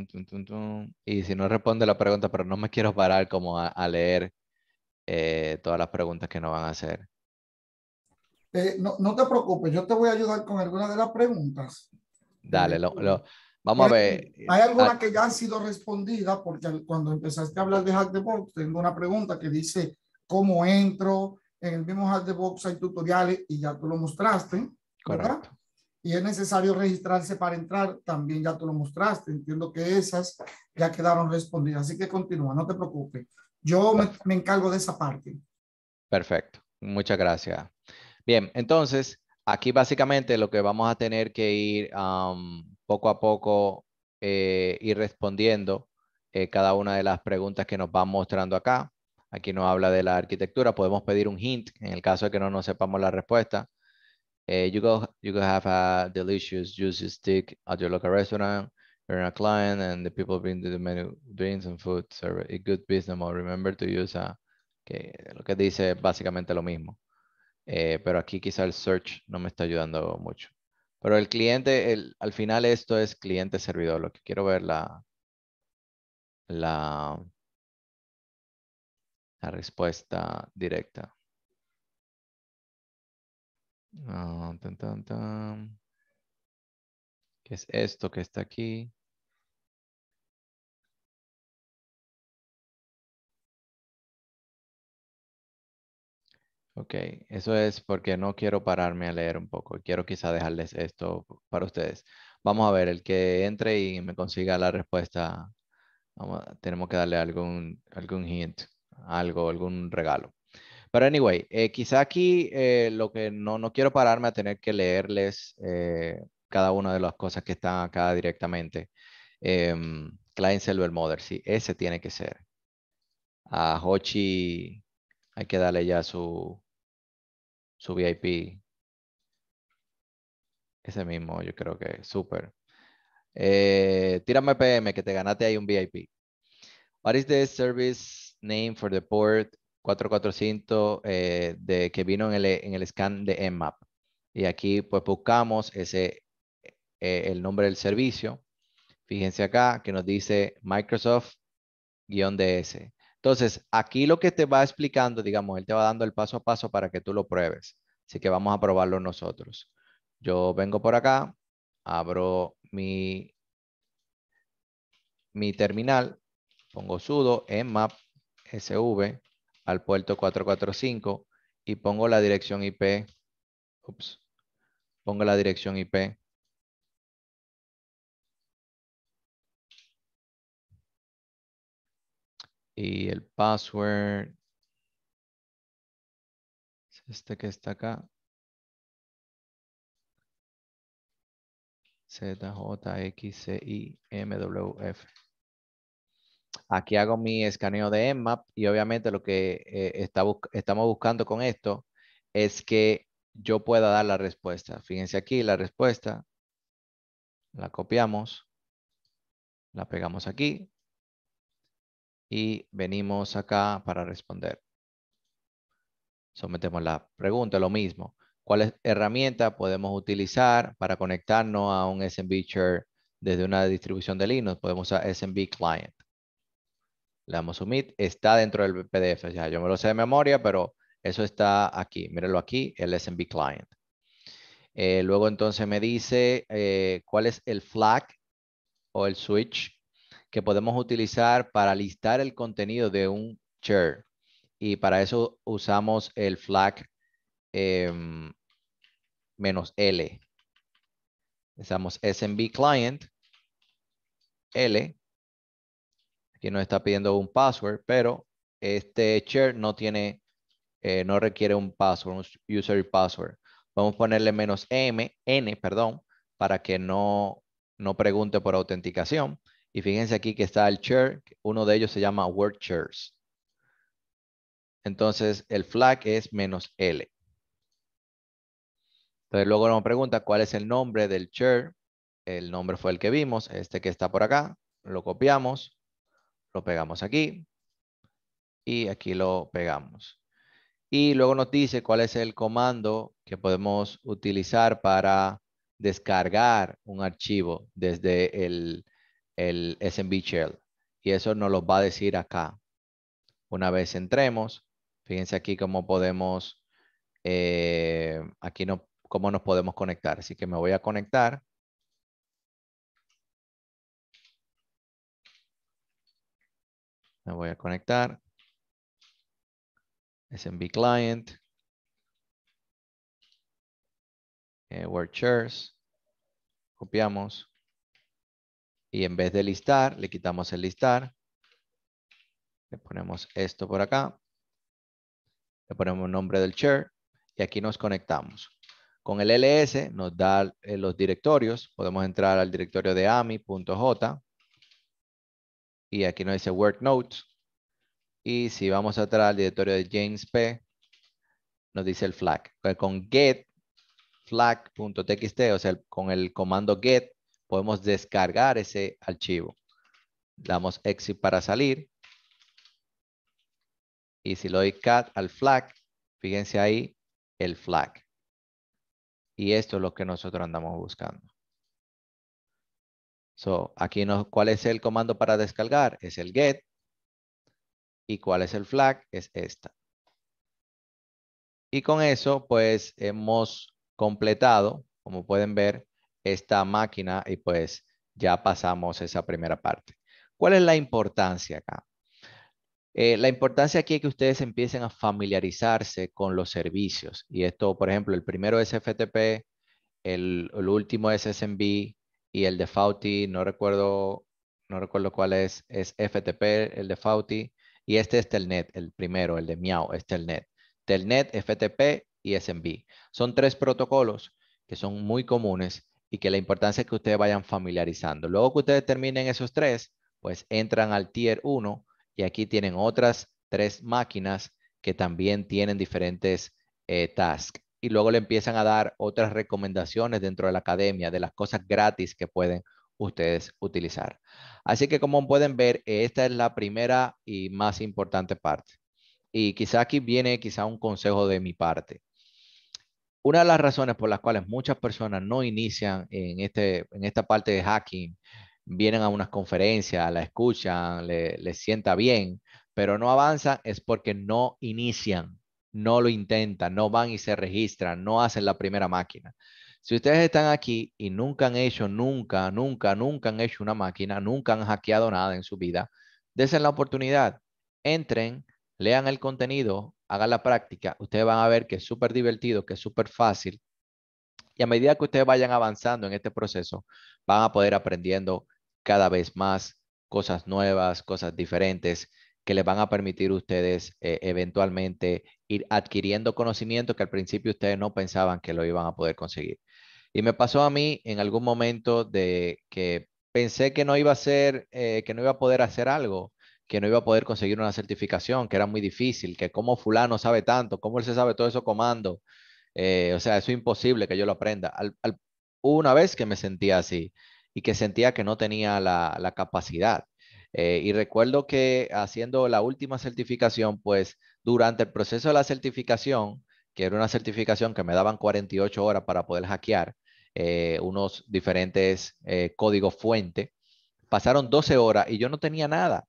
y si no responde la pregunta, pero no me quiero parar como a, leer eh, todas las preguntas que nos van a hacer. Eh, no, te preocupes, yo te voy a ayudar con alguna de las preguntas. Dale, lo, Vamos a pues, ver. Eh, hay eh, algunas ah, que ya han sido respondidas, porque cuando empezaste a hablar de Hack the Box, tengo una pregunta que dice: ¿Cómo entro? En el mismo Hack the Box hay tutoriales y ya tú lo mostraste. Correcto. ¿verdad? Y es necesario registrarse para entrar, también ya tú lo mostraste. Entiendo que esas ya quedaron respondidas. Así que continúa, no te preocupes. Yo me, encargo de esa parte. Perfecto, muchas gracias. Bien, entonces, aquí básicamente lo que vamos a tener que ir poco a poco eh, ir respondiendo eh, cada una de las preguntas que nos van mostrando acá. Aquí nos habla de la arquitectura. Podemos pedir un hint en el caso de que no nos sepamos la respuesta. Eh, you, go, you go have a delicious juicy stick at your local restaurant. You're a client and the people bring the menu drinks and food. Serve a good business model. Remember to use a... Que lo que dice es básicamente lo mismo. Eh, pero aquí quizá el search no me está ayudando mucho. Pero el cliente, el, al final esto es cliente-servidor, lo que quiero ver la, la, la respuesta directa. Ah, ¿Qué es esto que está aquí? Ok, eso es porque no quiero pararme a leer un poco. Quiero quizá dejarles esto para ustedes. Vamos a ver, el que entre y me consiga la respuesta, tenemos que darle algún, algún hint, algo, algún regalo. Pero anyway, eh, quizá aquí eh, lo que no, quiero pararme a tener que leerles eh, cada una de las cosas que están acá directamente. Client em, Server Mother, sí, ese tiene que ser. A Hochi hay que darle ya su, su VIP. Ese mismo, yo creo que súper. Eh, tírame PM que te ganaste ahí un VIP. What is the service name for the port 4400 eh, de, que vino en el, scan de Nmap? Y aquí pues buscamos ese, eh, el nombre del servicio. Fíjense acá que nos dice Microsoft-DS. Entonces, aquí lo que te va explicando, digamos, él te va dando el paso a paso para que tú lo pruebes. Así que vamos a probarlo nosotros. Yo vengo por acá, abro mi, mi terminal, pongo sudo map sv al puerto 445 y pongo la dirección IP, ups, pongo la dirección IP Y el password es este que está acá. zjximwf. Aquí hago mi escaneo de Nmap y obviamente lo que eh, estamos buscando con esto es que yo pueda dar la respuesta. Fíjense aquí la respuesta. La copiamos. La pegamos aquí y venimos acá para responder. Sometemos la pregunta, lo mismo. ¿Cuál herramienta podemos utilizar para conectarnos a un SMB Share desde una distribución de Linux? Podemos usar SMB Client. Le damos Submit. Está dentro del PDF. Ya, yo me lo sé de memoria, pero eso está aquí. Mírenlo aquí, el SMB Client. Eh, luego entonces me dice eh, cuál es el flag o el switch que podemos utilizar para listar el contenido de un share. Y para eso usamos el flag em, menos L. Usamos SMB client L. Aquí nos está pidiendo un password, pero este share no tiene, eh, no requiere un password, un user password. Vamos a ponerle menos M, N, perdón, para que no, no pregunte por autenticación. Y fíjense aquí que está el chair, uno de ellos se llama word Entonces el flag es menos L. Entonces luego nos pregunta cuál es el nombre del chair. El nombre fue el que vimos, este que está por acá. Lo copiamos, lo pegamos aquí y aquí lo pegamos. Y luego nos dice cuál es el comando que podemos utilizar para descargar un archivo desde el el SMB Shell. Y eso nos lo va a decir acá. Una vez entremos, fíjense aquí cómo podemos, eh, aquí no, cómo nos podemos conectar. Así que me voy a conectar. Me voy a conectar. SMB Client. Eh, Copiamos. Y en vez de listar, le quitamos el listar. Le ponemos esto por acá. Le ponemos el nombre del share. Y aquí nos conectamos. Con el ls nos da eh, los directorios. Podemos entrar al directorio de ami.j. Y aquí nos dice Word Notes. Y si vamos entrar al directorio de James P, nos dice el flag. Con get flag.txt, o sea, con el comando get, podemos descargar ese archivo. Damos exit para salir. Y si lo doy cat al flag, fíjense ahí el flag. Y esto es lo que nosotros andamos buscando. So, aquí ¿cuál es el comando para descargar? Es el get. ¿Y cuál es el flag? Es esta. Y con eso, pues, hemos completado, como pueden ver, esta máquina y pues ya pasamos esa primera parte. ¿Cuál es la importancia acá? Eh, la importancia aquí es que ustedes empiecen a familiarizarse con los servicios. Y esto, por ejemplo, el primero es FTP, el, último es SMB y el de Fauti, no recuerdo, no recuerdo cuál es, es FTP, el de Fauti. Y este es Telnet, el primero, el de Miao, es Telnet. Telnet, FTP y SMB. Son tres protocolos que son muy comunes y que la importancia es que ustedes vayan familiarizando. Luego que ustedes terminen esos tres, pues entran al Tier 1 y aquí tienen otras tres máquinas que también tienen diferentes eh, tasks. Y luego le empiezan a dar otras recomendaciones dentro de la academia de las cosas gratis que pueden ustedes utilizar. Así que como pueden ver, esta es la primera y más importante parte. Y quizá aquí viene quizá un consejo de mi parte una de las razones por las cuales muchas personas no inician en, este, en esta parte de hacking, vienen a unas conferencias, la escuchan, les le sienta bien, pero no avanzan es porque no inician, no lo intentan, no van y se registran, no hacen la primera máquina. Si ustedes están aquí y nunca han hecho, nunca, nunca, nunca han hecho una máquina, nunca han hackeado nada en su vida, desen la oportunidad, entren, lean el contenido, hagan la práctica, ustedes van a ver que es súper divertido, que es súper fácil. Y a medida que ustedes vayan avanzando en este proceso, van a poder aprendiendo cada vez más cosas nuevas, cosas diferentes que les van a permitir a ustedes eh, eventualmente ir adquiriendo conocimiento que al principio ustedes no pensaban que lo iban a poder conseguir. Y me pasó a mí en algún momento de que pensé que no iba a ser, eh, que no iba a poder hacer algo que no iba a poder conseguir una certificación, que era muy difícil, que cómo fulano sabe tanto, cómo él se sabe todo eso comando. Eh, o sea, eso es imposible que yo lo aprenda. Al, una vez que me sentía así y que sentía que no tenía la, capacidad. Eh, y recuerdo que haciendo la última certificación, pues durante el proceso de la certificación, que era una certificación que me daban 48 horas para poder hackear eh, unos diferentes códigos fuente, pasaron 12 horas y yo no tenía nada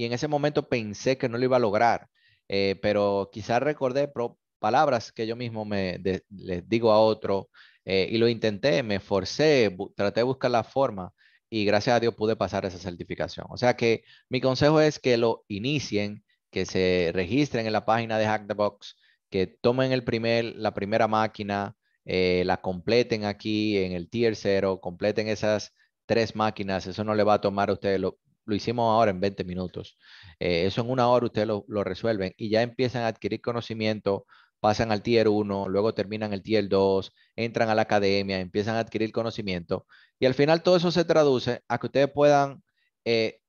y en ese momento pensé que no lo iba a lograr, eh, pero quizás recordé palabras que yo mismo me, les digo a otro eh, y lo intenté, me esforcé, traté de buscar la forma y gracias a Dios pude pasar esa certificación. O sea que mi consejo es que lo inicien, que se registren en la página de Hack the Box, que tomen el primer, la primera máquina, eh, la completen aquí en el tier 0, completen esas tres máquinas, eso no le va a tomar a ustedes lo hicimos ahora en 20 minutos. Eh, eso en una hora ustedes lo, resuelven y ya empiezan a adquirir conocimiento, pasan al tier 1, luego terminan el tier 2, entran a la academia, empiezan a adquirir conocimiento y al final todo eso se traduce a que ustedes puedan eh,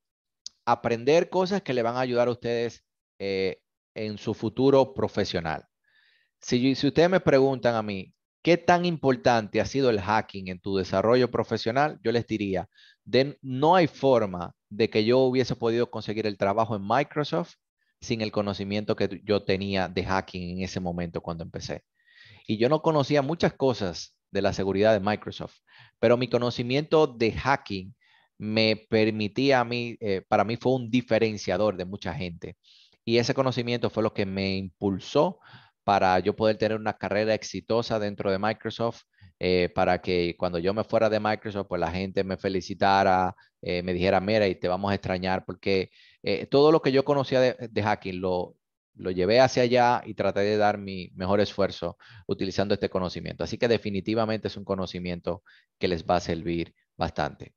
aprender cosas que le van a ayudar a ustedes eh, en su futuro profesional. Si, si ustedes me preguntan a mí, ¿Qué tan importante ha sido el hacking en tu desarrollo profesional? Yo les diría, no hay forma de que yo hubiese podido conseguir el trabajo en Microsoft sin el conocimiento que yo tenía de hacking en ese momento cuando empecé. Y yo no conocía muchas cosas de la seguridad de Microsoft, pero mi conocimiento de hacking me permitía a mí, eh, para mí fue un diferenciador de mucha gente. Y ese conocimiento fue lo que me impulsó para yo poder tener una carrera exitosa dentro de Microsoft, eh, para que cuando yo me fuera de Microsoft, pues la gente me felicitara, eh, me dijera, mira, y te vamos a extrañar, porque eh, todo lo que yo conocía de, hacking lo, lo llevé hacia allá y traté de dar mi mejor esfuerzo utilizando este conocimiento. Así que definitivamente es un conocimiento que les va a servir bastante.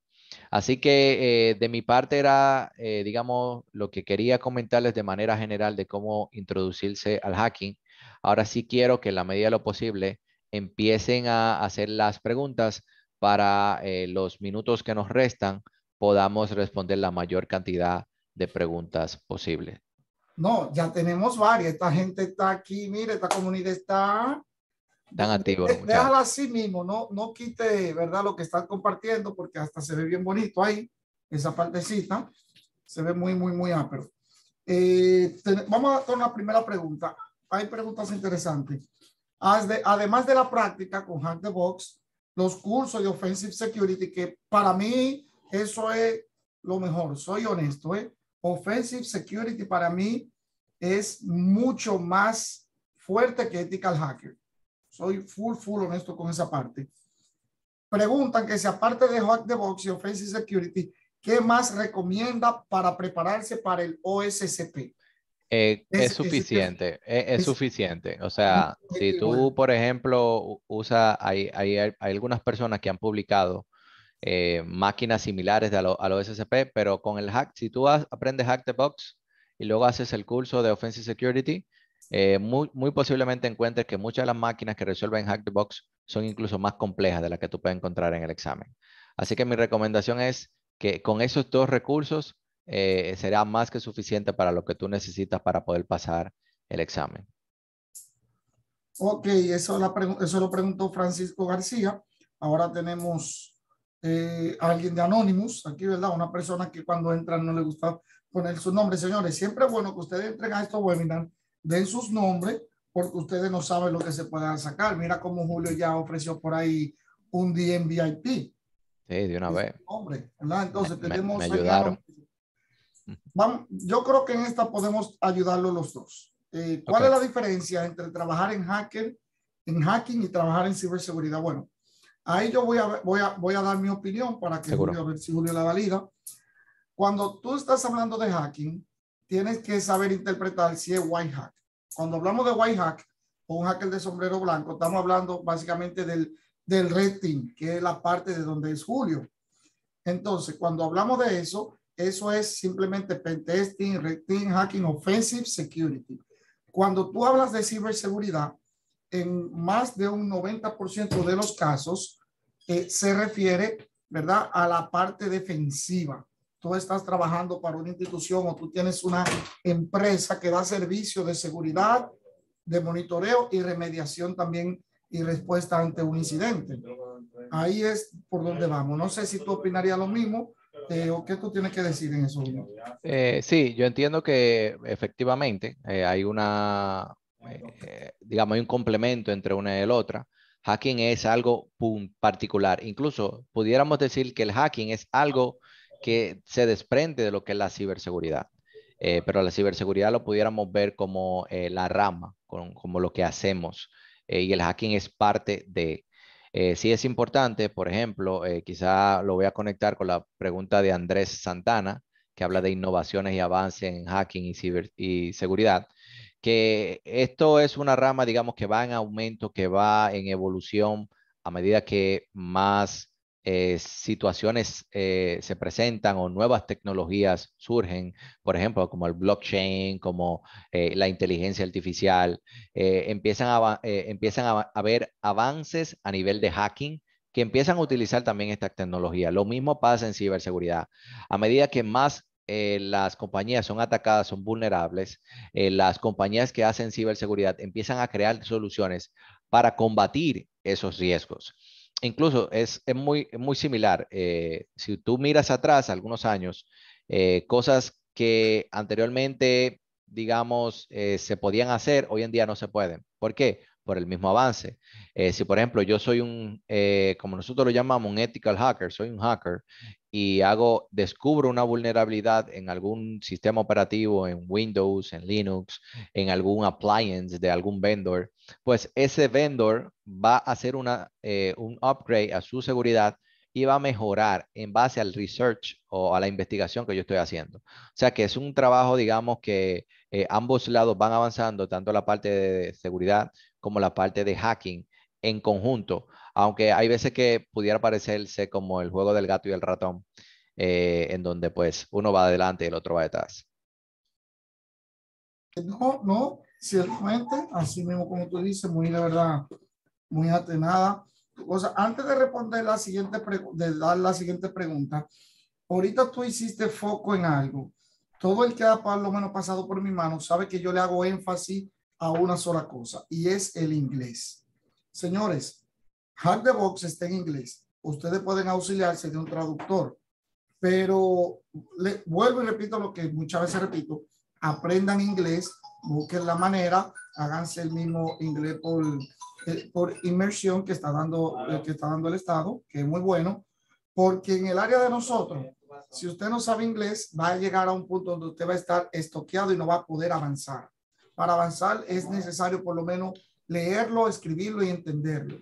Así que de mi parte era, digamos, lo que quería comentarles de manera general de cómo introducirse al hacking. Ahora sí quiero que en la medida de lo posible empiecen a hacer las preguntas para eh, los minutos que nos restan podamos responder la mayor cantidad de preguntas posible. No, ya tenemos varias. Esta gente está aquí, mire, esta comunidad está... Tan activos. déjala así mismo, no, no quite, ¿verdad? Lo que están compartiendo, porque hasta se ve bien bonito ahí, esa partecita. Se ve muy, muy, muy ápero. Eh, vamos a hacer una primera pregunta hay preguntas interesantes. Además de la práctica con Hack the Box, los cursos de Offensive Security, que para mí eso es lo mejor, soy honesto. ¿eh? Offensive Security para mí es mucho más fuerte que Ethical Hacker. Soy full, full honesto con esa parte. Preguntan que si aparte de Hack the Box y Offensive Security, ¿qué más recomienda para prepararse para el OSCP? Eh, es, suficiente, e, es, suficiente. O sea, si tú, por ejemplo, usas, hay, hay, algunas personas que han publicado eh, máquinas similares a, lo, a, los SCP, pero con el hack, si tú aprendes hack the box y luego haces el curso de Offensive Security, eh, muy, muy, posiblemente encuentres que muchas de las máquinas que resuelven hack the box son incluso más complejas de las que tú puedes encontrar en el examen. Así que mi recomendación es que con esos dos recursos eh, será más que suficiente para lo que tú necesitas para poder pasar el examen. Ok, eso, la lo preguntó Francisco García. Ahora tenemos eh, a alguien de Anonymous, aquí, ¿verdad? Una persona que cuando entra no le gusta poner su nombre. Señores, siempre es bueno que ustedes entreguen estos webinars, den sus nombres, porque ustedes no saben lo que se puedan sacar. Mira cómo Julio ya ofreció por ahí un DMVIP. Sí, de una vez. Hombre, ¿verdad? Entonces tenemos... Me ayudaron yo creo que en esta podemos ayudarlo los dos. Eh, ¿Cuál es la diferencia entre trabajar en hacker, en hacking y trabajar en ciberseguridad? Bueno, ahí yo voy a, voy a, voy a dar mi opinión para que Julio, si Julio la valida. Cuando tú estás hablando de hacking, tienes que saber interpretar si es white hack. Cuando hablamos de white hack o un hacker de sombrero blanco, estamos hablando básicamente del, del red team, que es la parte de donde es Julio. Entonces, cuando hablamos de eso, eso es simplemente pentesting, red team, hacking, offensive security. Cuando tú hablas de ciberseguridad, en más de un 90% de los casos eh, se refiere, ¿verdad?, a la parte defensiva. Tú estás trabajando para una institución o tú tienes una empresa que da servicio de seguridad, de monitoreo y remediación también y respuesta ante un incidente. Ahí es por donde vamos. No sé si tú opinarías lo mismo este, qué tú tienes que decir en eso? Eh, sí, yo entiendo que efectivamente eh, hay una, eh, digamos, hay un complemento entre una y la otra. Hacking es algo particular. Incluso pudiéramos decir que el hacking es algo que se desprende de lo que es la ciberseguridad. pero la ciberseguridad lo pudiéramos ver como la rama, como lo que hacemos. y el hacking es parte de eh, sí es importante, por ejemplo, eh, quizá lo voy a conectar con la pregunta de Andrés Santana, que habla de innovaciones y avances en hacking y, ciber, y seguridad, que esto es una rama, digamos, que va en aumento, que va en evolución a medida que más eh, situaciones eh, se presentan o nuevas tecnologías surgen, por ejemplo, como el blockchain, como eh, la inteligencia artificial, empiezan, a, empiezan avances a nivel de hacking que empiezan a utilizar también esta tecnología, Lo mismo pasa en ciberseguridad. A medida que más las compañías son atacadas, son vulnerables, las compañías que hacen ciberseguridad empiezan a crear soluciones para combatir esos riesgos incluso es, muy, similar. Eh, si tú miras atrás algunos años, eh, cosas que anteriormente, digamos, eh, se podían hacer, hoy en día no se pueden. ¿Por qué? por el mismo avance. Eh, si, por ejemplo, yo soy un, eh, como nosotros lo llamamos, un ethical hacker, soy un hacker y hago, descubro una vulnerabilidad en algún sistema operativo, en Windows, en Linux, en algún appliance de algún vendor, pues ese vendor va a hacer una, eh, un upgrade a su seguridad y va a mejorar en base al research o a la investigación que yo estoy haciendo. O sea que es un trabajo, digamos, que ambos lados van avanzando, tanto la parte de seguridad como la parte de hacking en conjunto, aunque hay veces que pudiera parecerse como el juego del gato y el ratón, eh, en donde pues uno va adelante y el otro va detrás. No, no, ciertamente, así mismo como tú dices, muy la verdad, muy atenada. O sea, antes de responder la siguiente de dar la siguiente pregunta, ahorita tú hiciste foco en algo. Todo el que ha menos pasado por mi mano sabe que yo le hago énfasis a una sola cosa y es el inglés. Señores, hard the Box está en inglés. Ustedes pueden auxiliarse de un traductor, pero le, vuelvo y repito lo que muchas veces repito, aprendan inglés, busquen la manera, háganse el mismo inglés por, eh, por inmersión que está, dando, que está dando el Estado, que es muy bueno, porque en el área de nosotros, si usted no sabe inglés, va a llegar a un punto donde usted va a estar estoqueado y no va a poder avanzar para avanzar es necesario por lo menos leerlo, escribirlo y entenderlo.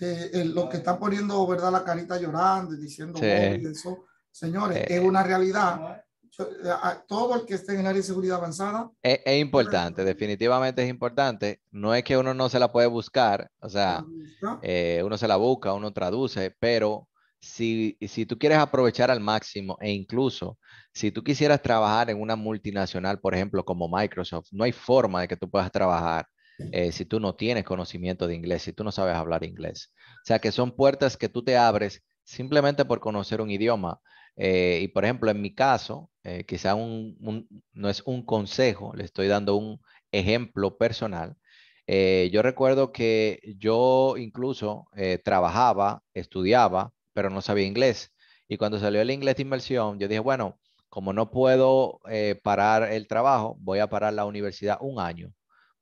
Eh, lo que está poniendo, ¿verdad? La carita llorando, diciendo, eso, señores, es eh. una realidad. Eh, todo el que esté en área de seguridad avanzada. Es, importante, definitivamente es importante. No es que uno no se la puede buscar, o sea, uno se la busca, uno traduce, pero si, si tú quieres aprovechar al máximo e incluso si tú quisieras trabajar en una multinacional, por ejemplo, como Microsoft, no hay forma de que tú puedas trabajar eh, si tú no tienes conocimiento de inglés, si tú no sabes hablar inglés. O sea, que son puertas que tú te abres simplemente por conocer un idioma. Eh, y por ejemplo, en mi caso, eh, quizá no es un consejo, le estoy dando un ejemplo personal. Eh, yo recuerdo que yo incluso trabajaba, estudiaba, pero no sabía inglés. Y cuando salió el inglés de inmersión, yo dije, bueno, como no puedo eh, parar el trabajo, voy a parar la universidad un año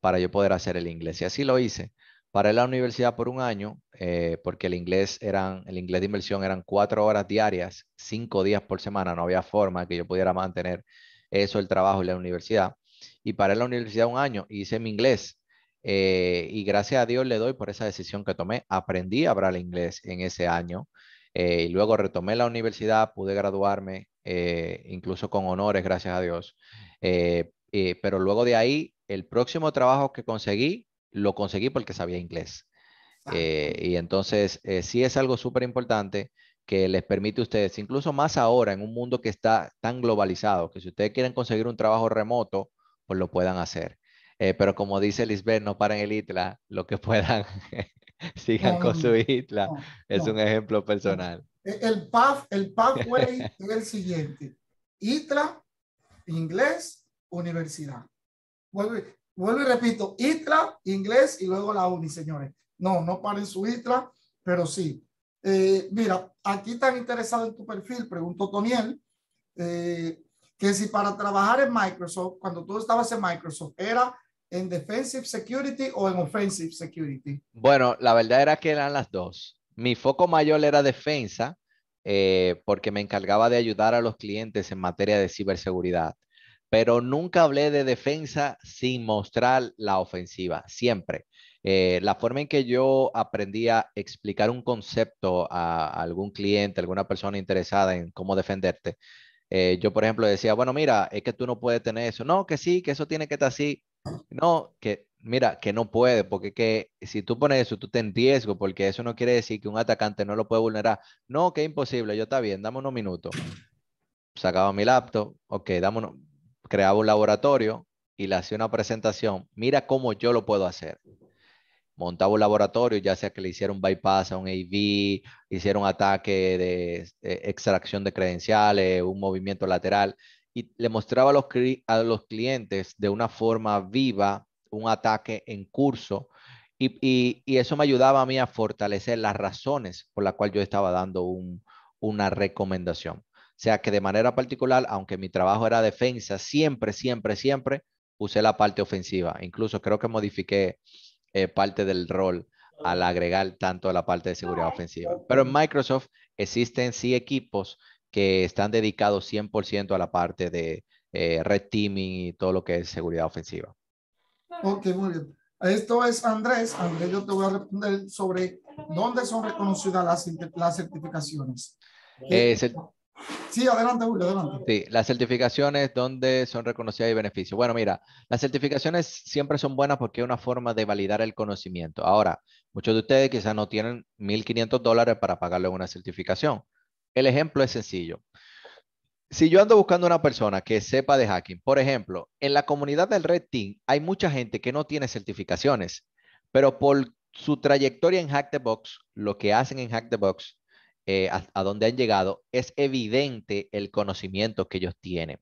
para yo poder hacer el inglés. Y así lo hice. Paré la universidad por un año eh, porque el inglés, eran, el inglés de inversión eran cuatro horas diarias, cinco días por semana. No había forma que yo pudiera mantener eso, el trabajo y la universidad. Y paré la universidad un año y hice mi inglés. Eh, y gracias a Dios le doy por esa decisión que tomé. Aprendí a hablar inglés en ese año. Eh, y luego retomé la universidad, pude graduarme, eh, incluso con honores, gracias a Dios. Eh, pero luego de ahí, el próximo trabajo que conseguí, lo conseguí porque sabía inglés. Ah, y entonces, sí es algo súper importante que les permite a ustedes, incluso más ahora en un mundo que está tan globalizado, que si ustedes quieren conseguir un trabajo remoto, pues lo puedan hacer. pero como dice Lisbeth, no paren el ITLA, lo que puedan, sigan con su ITLA, es un ejemplo personal. El, path, el pathway es el siguiente. ITLA, inglés, universidad. Vuelvo, vuelvo y repito, ITLA, inglés y luego la UNI, señores. No, no paren su ITLA, pero sí. Eh, mira, aquí tan interesado en tu perfil, preguntó Toniel, eh, que si para trabajar en Microsoft, cuando tú estabas en Microsoft, era en defensive security o en offensive security? Bueno, la verdad era que eran las dos. Mi foco mayor era defensa, eh, porque me encargaba de ayudar a los clientes en materia de ciberseguridad. Pero nunca hablé de defensa sin mostrar la ofensiva, siempre. Eh, la forma en que yo aprendí a explicar un concepto a, algún cliente, alguna persona interesada en cómo defenderte, eh, yo, por ejemplo, decía, bueno, mira, es que tú no puedes tener eso. No, que sí, que eso tiene que estar así. No, que mira, que no puede, porque si tú pones eso, tú te en riesgo, porque eso no quiere decir que un atacante no lo puede vulnerar. No, que imposible, yo está bien, dame unos minutos. Sacaba mi laptop, ok, dame creaba un laboratorio y le hacía una presentación. Mira cómo yo lo puedo hacer. Montaba un laboratorio, ya sea que le hicieron bypass a un AV, hicieron ataque de, de eh, extracción de credenciales, un movimiento lateral, y le mostraba a los, clientes de una forma viva un ataque en curso y, eso me ayudaba a mí a fortalecer las razones por las cuales yo estaba dando una recomendación. O sea que de manera particular, aunque mi trabajo era defensa, siempre, siempre, siempre usé la parte ofensiva. Incluso creo que modifiqué eh, parte del rol al agregar tanto la parte de seguridad ah, ofensiva. Pero en Microsoft existen sí equipos que están dedicados 100% a la parte de eh, red teaming y todo lo que es seguridad ofensiva. Ok, muy bien. Esto es Andrés. Andrés, yo te voy a responder sobre dónde son reconocidas las, las certificaciones. Eh, eh, sí, adelante, Julio, adelante. Sí, las certificaciones, ¿dónde son reconocidas y beneficios? Bueno, mira, las certificaciones siempre son buenas porque es una forma de validar el conocimiento. Ahora, muchos de ustedes quizás no tienen 1.500 dólares para pagarle una certificación. El ejemplo es sencillo. Si yo ando buscando una persona que sepa de hacking, por ejemplo, en la comunidad del Red Team hay mucha gente que no tiene certificaciones, pero por su trayectoria en Hack the Box, lo que hacen en Hack the Box, eh, a, donde han llegado, es evidente el conocimiento que ellos tienen.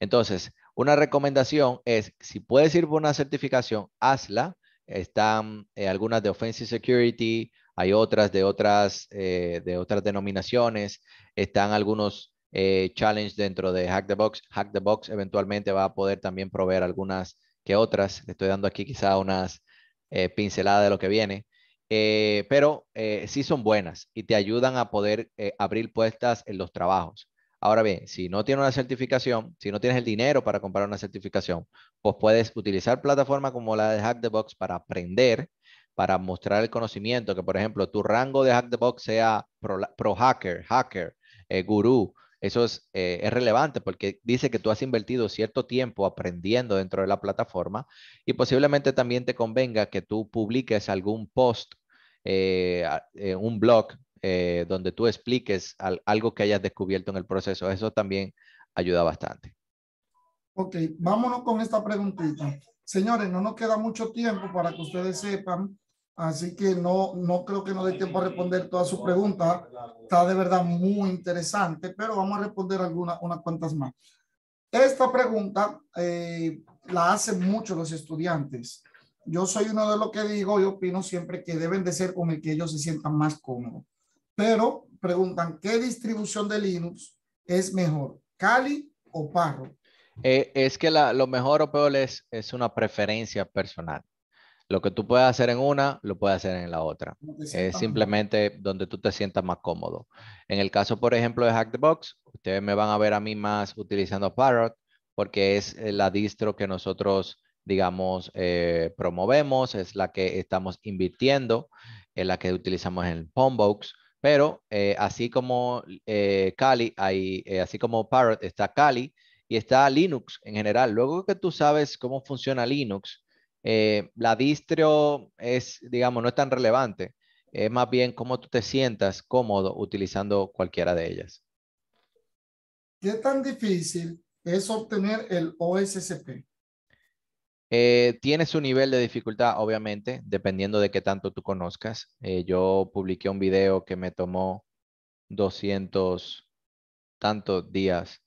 Entonces, una recomendación es, si puedes ir por una certificación, hazla. Están eh, algunas de Offensive Security, hay otras de otras, eh, de otras denominaciones, están algunos eh, challenges dentro de Hack the Box. Hack the Box eventualmente va a poder también proveer algunas que otras. Le estoy dando aquí quizá unas eh, pinceladas de lo que viene. pero sí son buenas y te ayudan a poder abrir puestas en los trabajos. Ahora bien, si no tienes una certificación, si no tienes el dinero para comprar una certificación, pues puedes utilizar plataformas como la de Hack the Box para aprender para mostrar el conocimiento, que por ejemplo tu rango de hack the box sea pro, hacker, hacker, eh, gurú, eso eh, es, relevante porque dice que tú has invertido cierto tiempo aprendiendo dentro de la plataforma y posiblemente también te convenga que tú publiques algún post, eh, un blog donde tú expliques algo que hayas descubierto en el proceso. Eso también ayuda bastante. Ok, vámonos con esta preguntita. Señores, no nos queda mucho tiempo para que ustedes sepan Así que no, no creo que no dé tiempo a responder todas sus preguntas. Está de verdad muy interesante, pero vamos a responder algunas, unas cuantas más. Esta pregunta eh, la hacen mucho los estudiantes. Yo soy uno de los que digo y opino siempre que deben de ser con el que ellos se sientan más cómodos. Pero preguntan, ¿qué distribución de Linux es mejor, Cali o Parro? Eh, es que lo mejor o peor es, es una preferencia personal. Lo que tú puedes hacer en una, lo puedes hacer en la otra. Es simplemente donde tú te sientas más cómodo. En el caso, por ejemplo, de Hack the Box, ustedes me van a ver a mí más utilizando Parrot porque es eh, la distro que nosotros, digamos, eh, promovemos, es la que estamos invirtiendo, es la que utilizamos en Pombox. Pero eh, así como hay, así como Parrot, está Kali y está Linux en general. Luego que tú sabes cómo funciona Linux, eh, la distro es, digamos, no es tan relevante. Es más bien cómo tú te sientas cómodo utilizando cualquiera de ellas. ¿Qué tan difícil es obtener el OSCP? Eh, tiene su nivel de dificultad, obviamente, dependiendo de qué tanto tú conozcas. Eh, yo publiqué un video que me tomó 200 tantos días,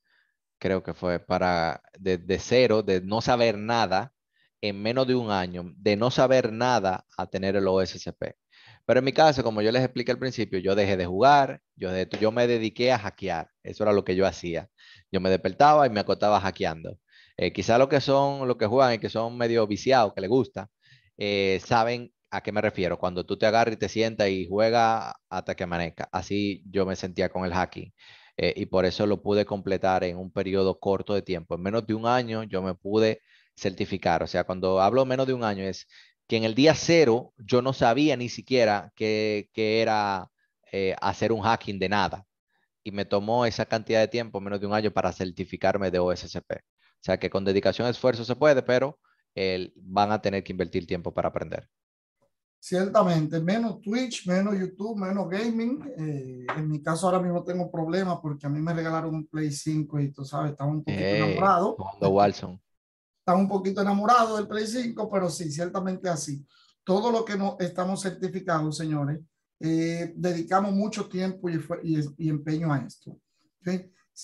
creo que fue, para de cero, de no saber nada, en menos de un año de no saber nada a tener el OSCP. Pero en mi caso, como yo les expliqué al principio, yo dejé de jugar, yo, yo me dediqué a hackear. Eso era lo que yo hacía. Yo me despertaba y me acostaba hackeando. Eh, quizá los que son, los que juegan y que son medio viciados, que les gusta, eh, saben a qué me refiero. Cuando tú te agarras y te sientas y juegas hasta que amanezca. Así yo me sentía con el hacking. Eh, y por eso lo pude completar en un periodo corto de tiempo. En menos de un año yo me pude certificar. O sea, cuando hablo menos de un año es que en el día cero yo no sabía ni siquiera que, era eh, hacer un hacking de nada. Y me tomó esa cantidad de tiempo, menos de un año, para certificarme de OSCP. O sea que con dedicación, y esfuerzo se puede, pero van a tener que invertir tiempo para aprender. Ciertamente, menos Twitch, menos YouTube, menos gaming. Eh, en mi caso ahora mismo tengo problemas porque a mí me regalaron un Play 5 y tú sabes, estaba un poquito enamorado están un poquito enamorados del Play 5, pero sí, ciertamente así. Todo lo que no, estamos certificados, señores, eh, dedicamos mucho tiempo y, y, y empeño a esto.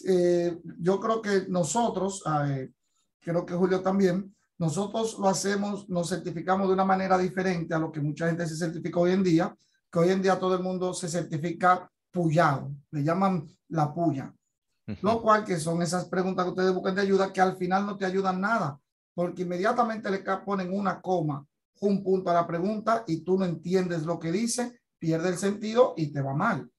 Eh, yo creo que nosotros, creo que Julio también, nosotros lo hacemos, nos certificamos de una manera diferente a lo que mucha gente se certifica hoy en día, que hoy en día todo el mundo se certifica pullado, le llaman la puya. Lo cual que son esas preguntas que ustedes buscan de ayuda que al final no te ayudan nada, porque inmediatamente le ponen una coma, un punto a la pregunta y tú no entiendes lo que dice, pierde el sentido y te va mal.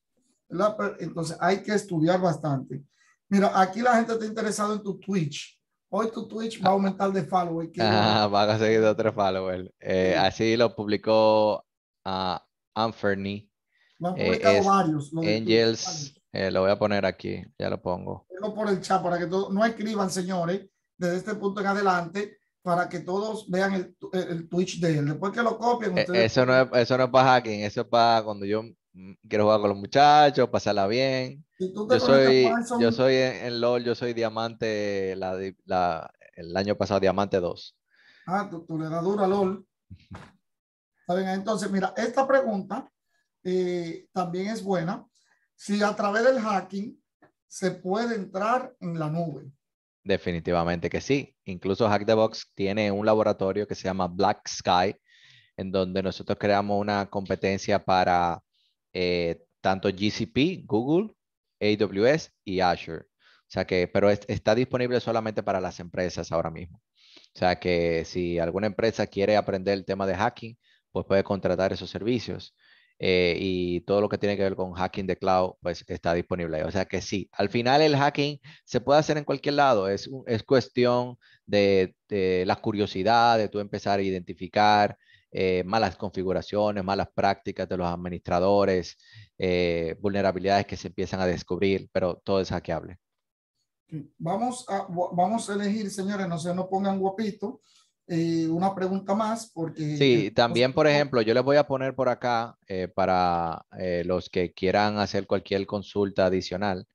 Entonces hay que estudiar bastante. Mira, aquí la gente está interesada en tu Twitch. Hoy tu Twitch va a aumentar de followers. Ah, va a conseguir otro follower. Eh, así lo publicó a ah, Lo han eh, varios. Angels, eh, lo voy a poner aquí, ya lo pongo. por el chat para que no escriban, señores desde este punto en adelante para que todos vean el, Twitch de él. Después que lo copien, eh, Eso no, es, eso no es para hacking, eso es para cuando yo mm, quiero jugar con los muchachos, pasarla bien. yo, soy, yo soy en, LOL, yo soy diamante, el año pasado diamante 2. Ah, tú le da dura LOL. Entonces, mira, esta pregunta eh, también es buena. Si a través del hacking se puede entrar en la nube. Definitivamente que sí. Incluso Hack the Box tiene un laboratorio que se llama Black Sky, en donde nosotros creamos una competencia para eh, tanto GCP, Google, AWS y Azure. O sea que, pero está disponible solamente para las empresas ahora mismo. O sea que si alguna empresa quiere aprender el tema de hacking, pues puede contratar esos servicios. Eh, y todo lo que tiene que ver con hacking de cloud, pues está disponible ahí. O sea que sí, al final el hacking se puede hacer en cualquier lado, es, es cuestión de, la curiosidad, de tú empezar a identificar eh, malas configuraciones, malas prácticas de los administradores, eh, vulnerabilidades que se empiezan a descubrir, pero todo es hackeable. Vamos a, vamos a elegir, señores, no se nos pongan guapito eh, una pregunta más porque... Sí, también, por ejemplo, yo les voy a poner por acá eh, para eh, los que quieran hacer cualquier consulta adicional.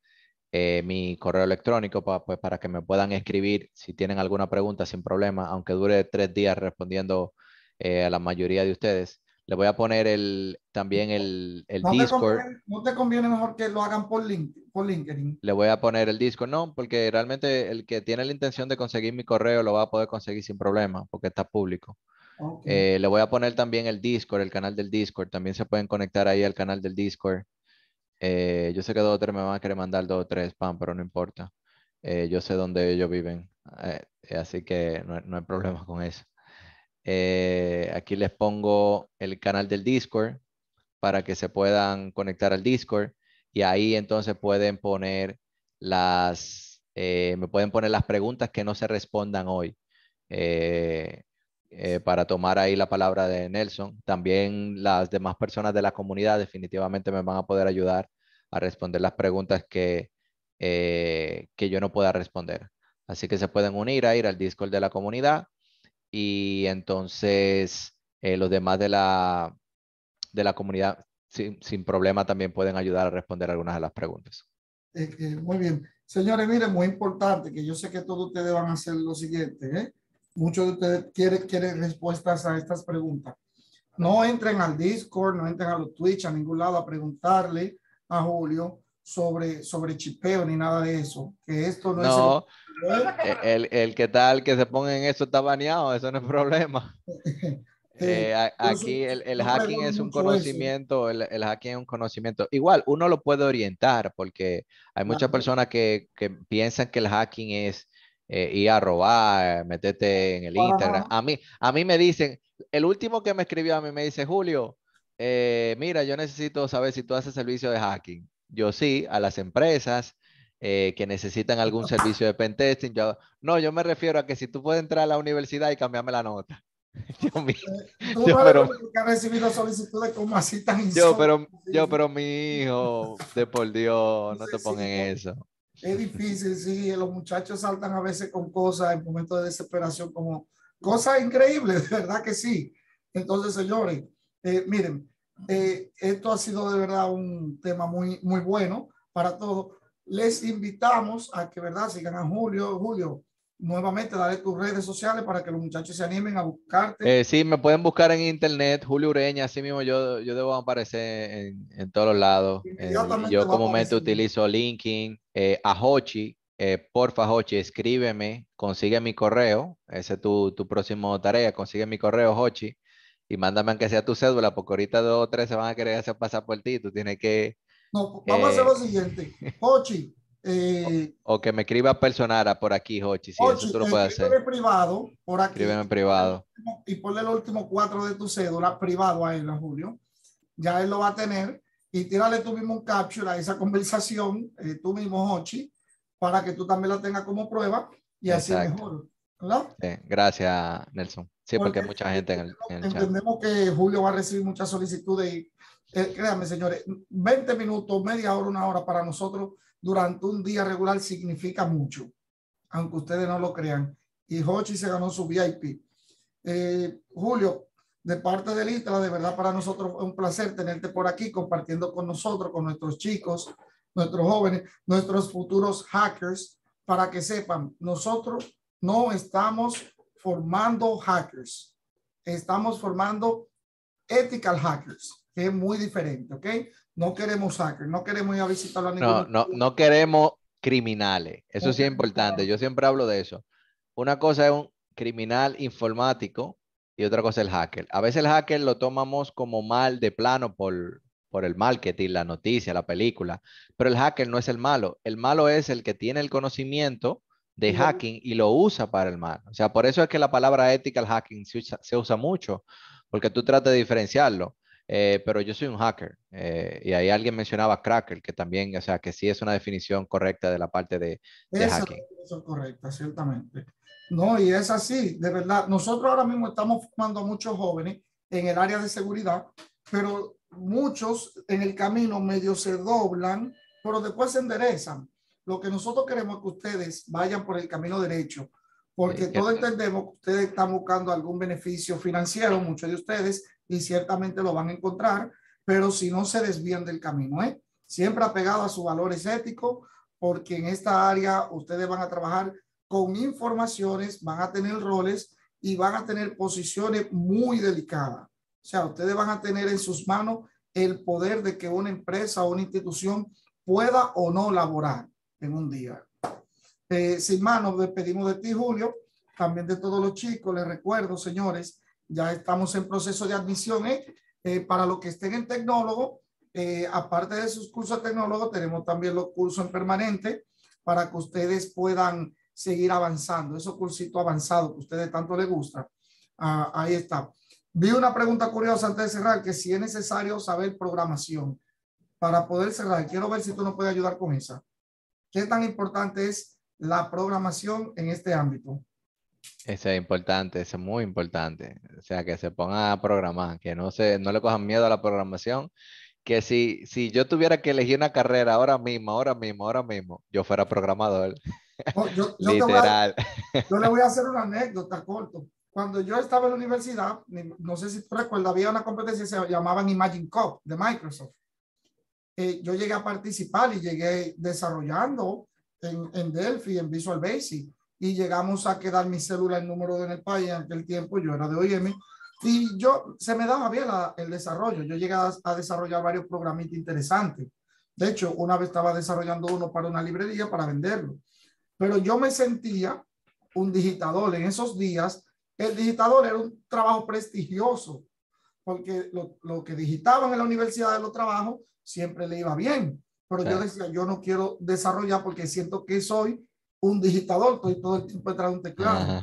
mi correo electrónico pues, para que me puedan escribir si tienen alguna pregunta sin problema, aunque dure tres días respondiendo a la mayoría de ustedes. Le voy a poner el, también el, Discord. ¿No te conviene mejor que lo hagan por, LinkedIn? Le voy a poner el Discord, no, porque realmente el que tiene la intención de conseguir mi correo lo va a poder conseguir sin problema, porque está público. Eh, le voy a poner también el Discord, el canal del Discord. También se pueden conectar ahí al canal del Discord. Eh, yo sé que dos o tres me van a querer mandar dos o tres spam, pero no importa. Eh, yo sé dónde ellos viven, así que no hay problema con eso. Eh, aquí les pongo el canal del Discord para que se puedan conectar al Discord y ahí entonces pueden poner las, eh, me pueden poner las preguntas que no se respondan hoy eh, para tomar ahí la palabra de Nelson. También las demás personas de la comunidad definitivamente me van a poder ayudar a responder las preguntas que, que yo no pueda responder. Así que se pueden unir a ir al Discord de la comunidad y entonces eh, los demás de la, de la comunidad sin, problema también pueden ayudar a responder algunas de las preguntas. Eh, eh, muy bien. Señores, miren, muy importante, que yo sé que todos ustedes van a hacer lo siguiente. Muchos de ustedes quieren, quieren respuestas a estas preguntas. No entren al Discord, no entren a los Twitch, a ningún lado a preguntarle a Julio sobre, sobre chipeo ni nada de eso. Que esto no, es eh, el... El, que tal que se ponga en eso está baneado, eso no es problema. Eh, aquí el, hacking es un conocimiento, el, hacking es un conocimiento. Igual, uno lo puede orientar porque hay muchas personas que, que piensan que el hacking es eh, ir a robar, meterte en el Instagram. A mí, a mí me dicen, el último que me escribió a mí me dice, Julio, mira, yo necesito saber si tú haces servicio de hacking yo sí, a las empresas eh, que necesitan algún servicio de pentesting. Yo, no, yo me refiero a que si tú puedes entrar a la universidad y cambiarme la nota. Yo, pero, como así tan yo, pero, yo, pero mi hijo, de por Dios, no te pongan eso. Es difícil, sí, los muchachos saltan a veces con cosas en momentos de desesperación, como cosas increíbles, de verdad que sí. Entonces, señores, eh, miren, eh, esto ha sido de verdad un tema muy, muy bueno para todos. Les invitamos a que, ¿verdad? Sigan a Julio. Julio, nuevamente daré tus redes sociales para que los muchachos se animen a buscarte. Eh, sí, me pueden buscar en internet, Julio Ureña, así mismo yo, yo debo aparecer en, en todos los lados. Eh, yo yo comúnmente utilizo LinkedIn, eh, eh porfa Hochi, escríbeme, consigue mi correo, ese es tu, tu próximo tarea, consigue mi correo Hochi, y mándame aunque sea tu cédula, porque ahorita dos o tres se van a querer hacer pasar por ti, tú tienes que... No, vamos a hacer eh, lo siguiente, Hochi. Eh, o, que me escriba personal por aquí, Hochi, si eso tú lo puedes hacer. privado, por aquí. Escríbeme privado. Y ponle los últimos cuatro de tu cédula privado a él, a Julio. Ya él lo va a tener. Y tírale tú mismo un capture a esa conversación, eh, tú mismo, Hochi, para que tú también la tengas como prueba y así mejor. gracias, Nelson. Sí, porque, hay mucha gente en el, Entendemos que Julio va a recibir muchas solicitudes y eh, créanme, señores, 20 minutos, media hora, una hora para nosotros durante un día regular significa mucho, aunque ustedes no lo crean. Y Hochi se ganó su VIP. Eh, Julio, de parte del ITRA, de verdad para nosotros es un placer tenerte por aquí compartiendo con nosotros, con nuestros chicos, nuestros jóvenes, nuestros futuros hackers, para que sepan, nosotros no estamos formando hackers. Estamos formando ethical hackers, que es muy diferente, ¿ok? No queremos hackers, no queremos ir a visitar a No, no, queremos criminales. Eso sí es importante. Yo siempre hablo de eso. Una cosa es un criminal informático y otra cosa es el hacker. A veces el hacker lo tomamos como mal de plano por, por el marketing, la noticia, la película, pero el hacker no es el malo. El malo es el que tiene el conocimiento de hacking y lo usa para el mal. O sea, por eso es que la palabra ethical hacking se usa, mucho, porque tú tratas de diferenciarlo. Eh, pero yo soy un hacker eh, y ahí alguien mencionaba cracker, que también, o sea, que sí es una definición correcta de la parte de, de hacking. Eso es correcta, ciertamente. No, y es así, de verdad. Nosotros ahora mismo estamos formando a muchos jóvenes en el área de seguridad, pero muchos en el camino medio se doblan, pero después se enderezan lo que nosotros queremos es que ustedes vayan por el camino derecho, porque todo todos entendemos que ustedes están buscando algún beneficio financiero, muchos de ustedes, y ciertamente lo van a encontrar, pero si no se desvían del camino, ¿eh? siempre apegado a sus valores éticos, porque en esta área ustedes van a trabajar con informaciones, van a tener roles y van a tener posiciones muy delicadas. O sea, ustedes van a tener en sus manos el poder de que una empresa o una institución pueda o no laborar en un día. Eh, sin más, nos despedimos de ti, Julio, también de todos los chicos. Les recuerdo, señores, ya estamos en proceso de admisión. ¿eh? Eh, para los que estén en tecnólogo, aparte de sus cursos de tecnólogo, tenemos también los cursos en permanente para que ustedes puedan seguir avanzando. Esos cursitos avanzados que a ustedes tanto les gusta. Ah, ahí está. Vi una pregunta curiosa antes de cerrar, que si es necesario saber programación para poder cerrar. Quiero ver si tú nos puedes ayudar con esa. ¿Qué tan importante es la programación en este ámbito? Eso es importante, eso es muy importante. O sea, que se ponga a programar, que no, se, no le cojan miedo a la programación. Que si, si yo tuviera que elegir una carrera ahora mismo, ahora mismo, ahora mismo, yo fuera programador. Literal. yo le voy a hacer una anécdota corto. Cuando yo estaba en la universidad, no sé si tú recuerdas, había una competencia que se llamaba Imagine Cup de Microsoft. Eh, yo llegué a participar y llegué desarrollando en, en Delphi, en Visual Basic, y llegamos a quedar mi célula en número en el país. En aquel tiempo yo era de OIM y yo se me daba bien el desarrollo. Yo llegué a, desarrollar varios programitas interesantes. De hecho, una vez estaba desarrollando uno para una librería para venderlo. Pero yo me sentía un digitador. En esos días, el digitador era un trabajo prestigioso, porque lo, lo que digitaban en la universidad de los trabajos siempre le iba bien. Pero yo decía, yo no quiero desarrollar porque siento que soy un digitador, estoy todo el tiempo detrás de un teclado.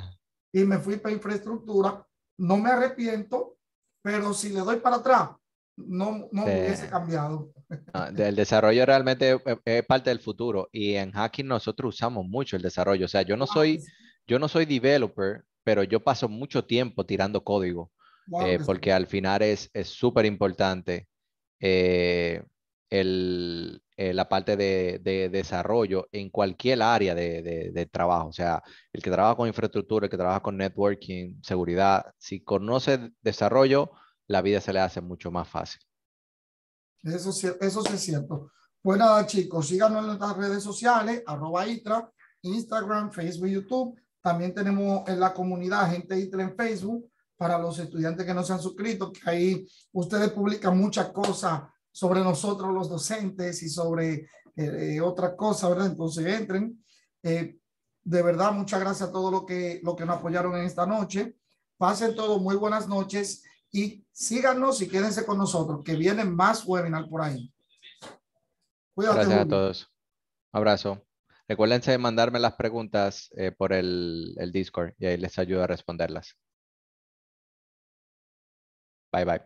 Y me fui para infraestructura, no me arrepiento, pero si le doy para atrás, no, no hubiese cambiado. el desarrollo realmente eh, es parte del futuro y en hacking nosotros usamos mucho el desarrollo. O sea, yo no ah, soy, yo no soy developer, pero yo paso mucho tiempo tirando código. Eh, porque al final es súper importante eh, el, eh, la parte de, desarrollo en cualquier área de, trabajo. O sea, el que trabaja con infraestructura, el que trabaja con networking, seguridad, si conoce desarrollo, la vida se le hace mucho más fácil. Eso, eso es cierto. Bueno, pues chicos, síganos en nuestras redes sociales, arroba ITRA, Instagram, Facebook, YouTube. También tenemos en la comunidad Gente ITRA en Facebook para los estudiantes que no se han suscrito, que ahí ustedes publican mucha cosa sobre nosotros los docentes y sobre eh, eh, otra cosa, ¿verdad? Entonces entren. Eh, de verdad, muchas gracias a todos los que, lo que nos apoyaron en esta noche. Pasen todos muy buenas noches y síganos y quédense con nosotros, que vienen más webinar por ahí. gracias a todos. Abrazo. Recuérdense de mandarme las preguntas por el, el Discord y ahí les ayudo a responderlas. Bye bye.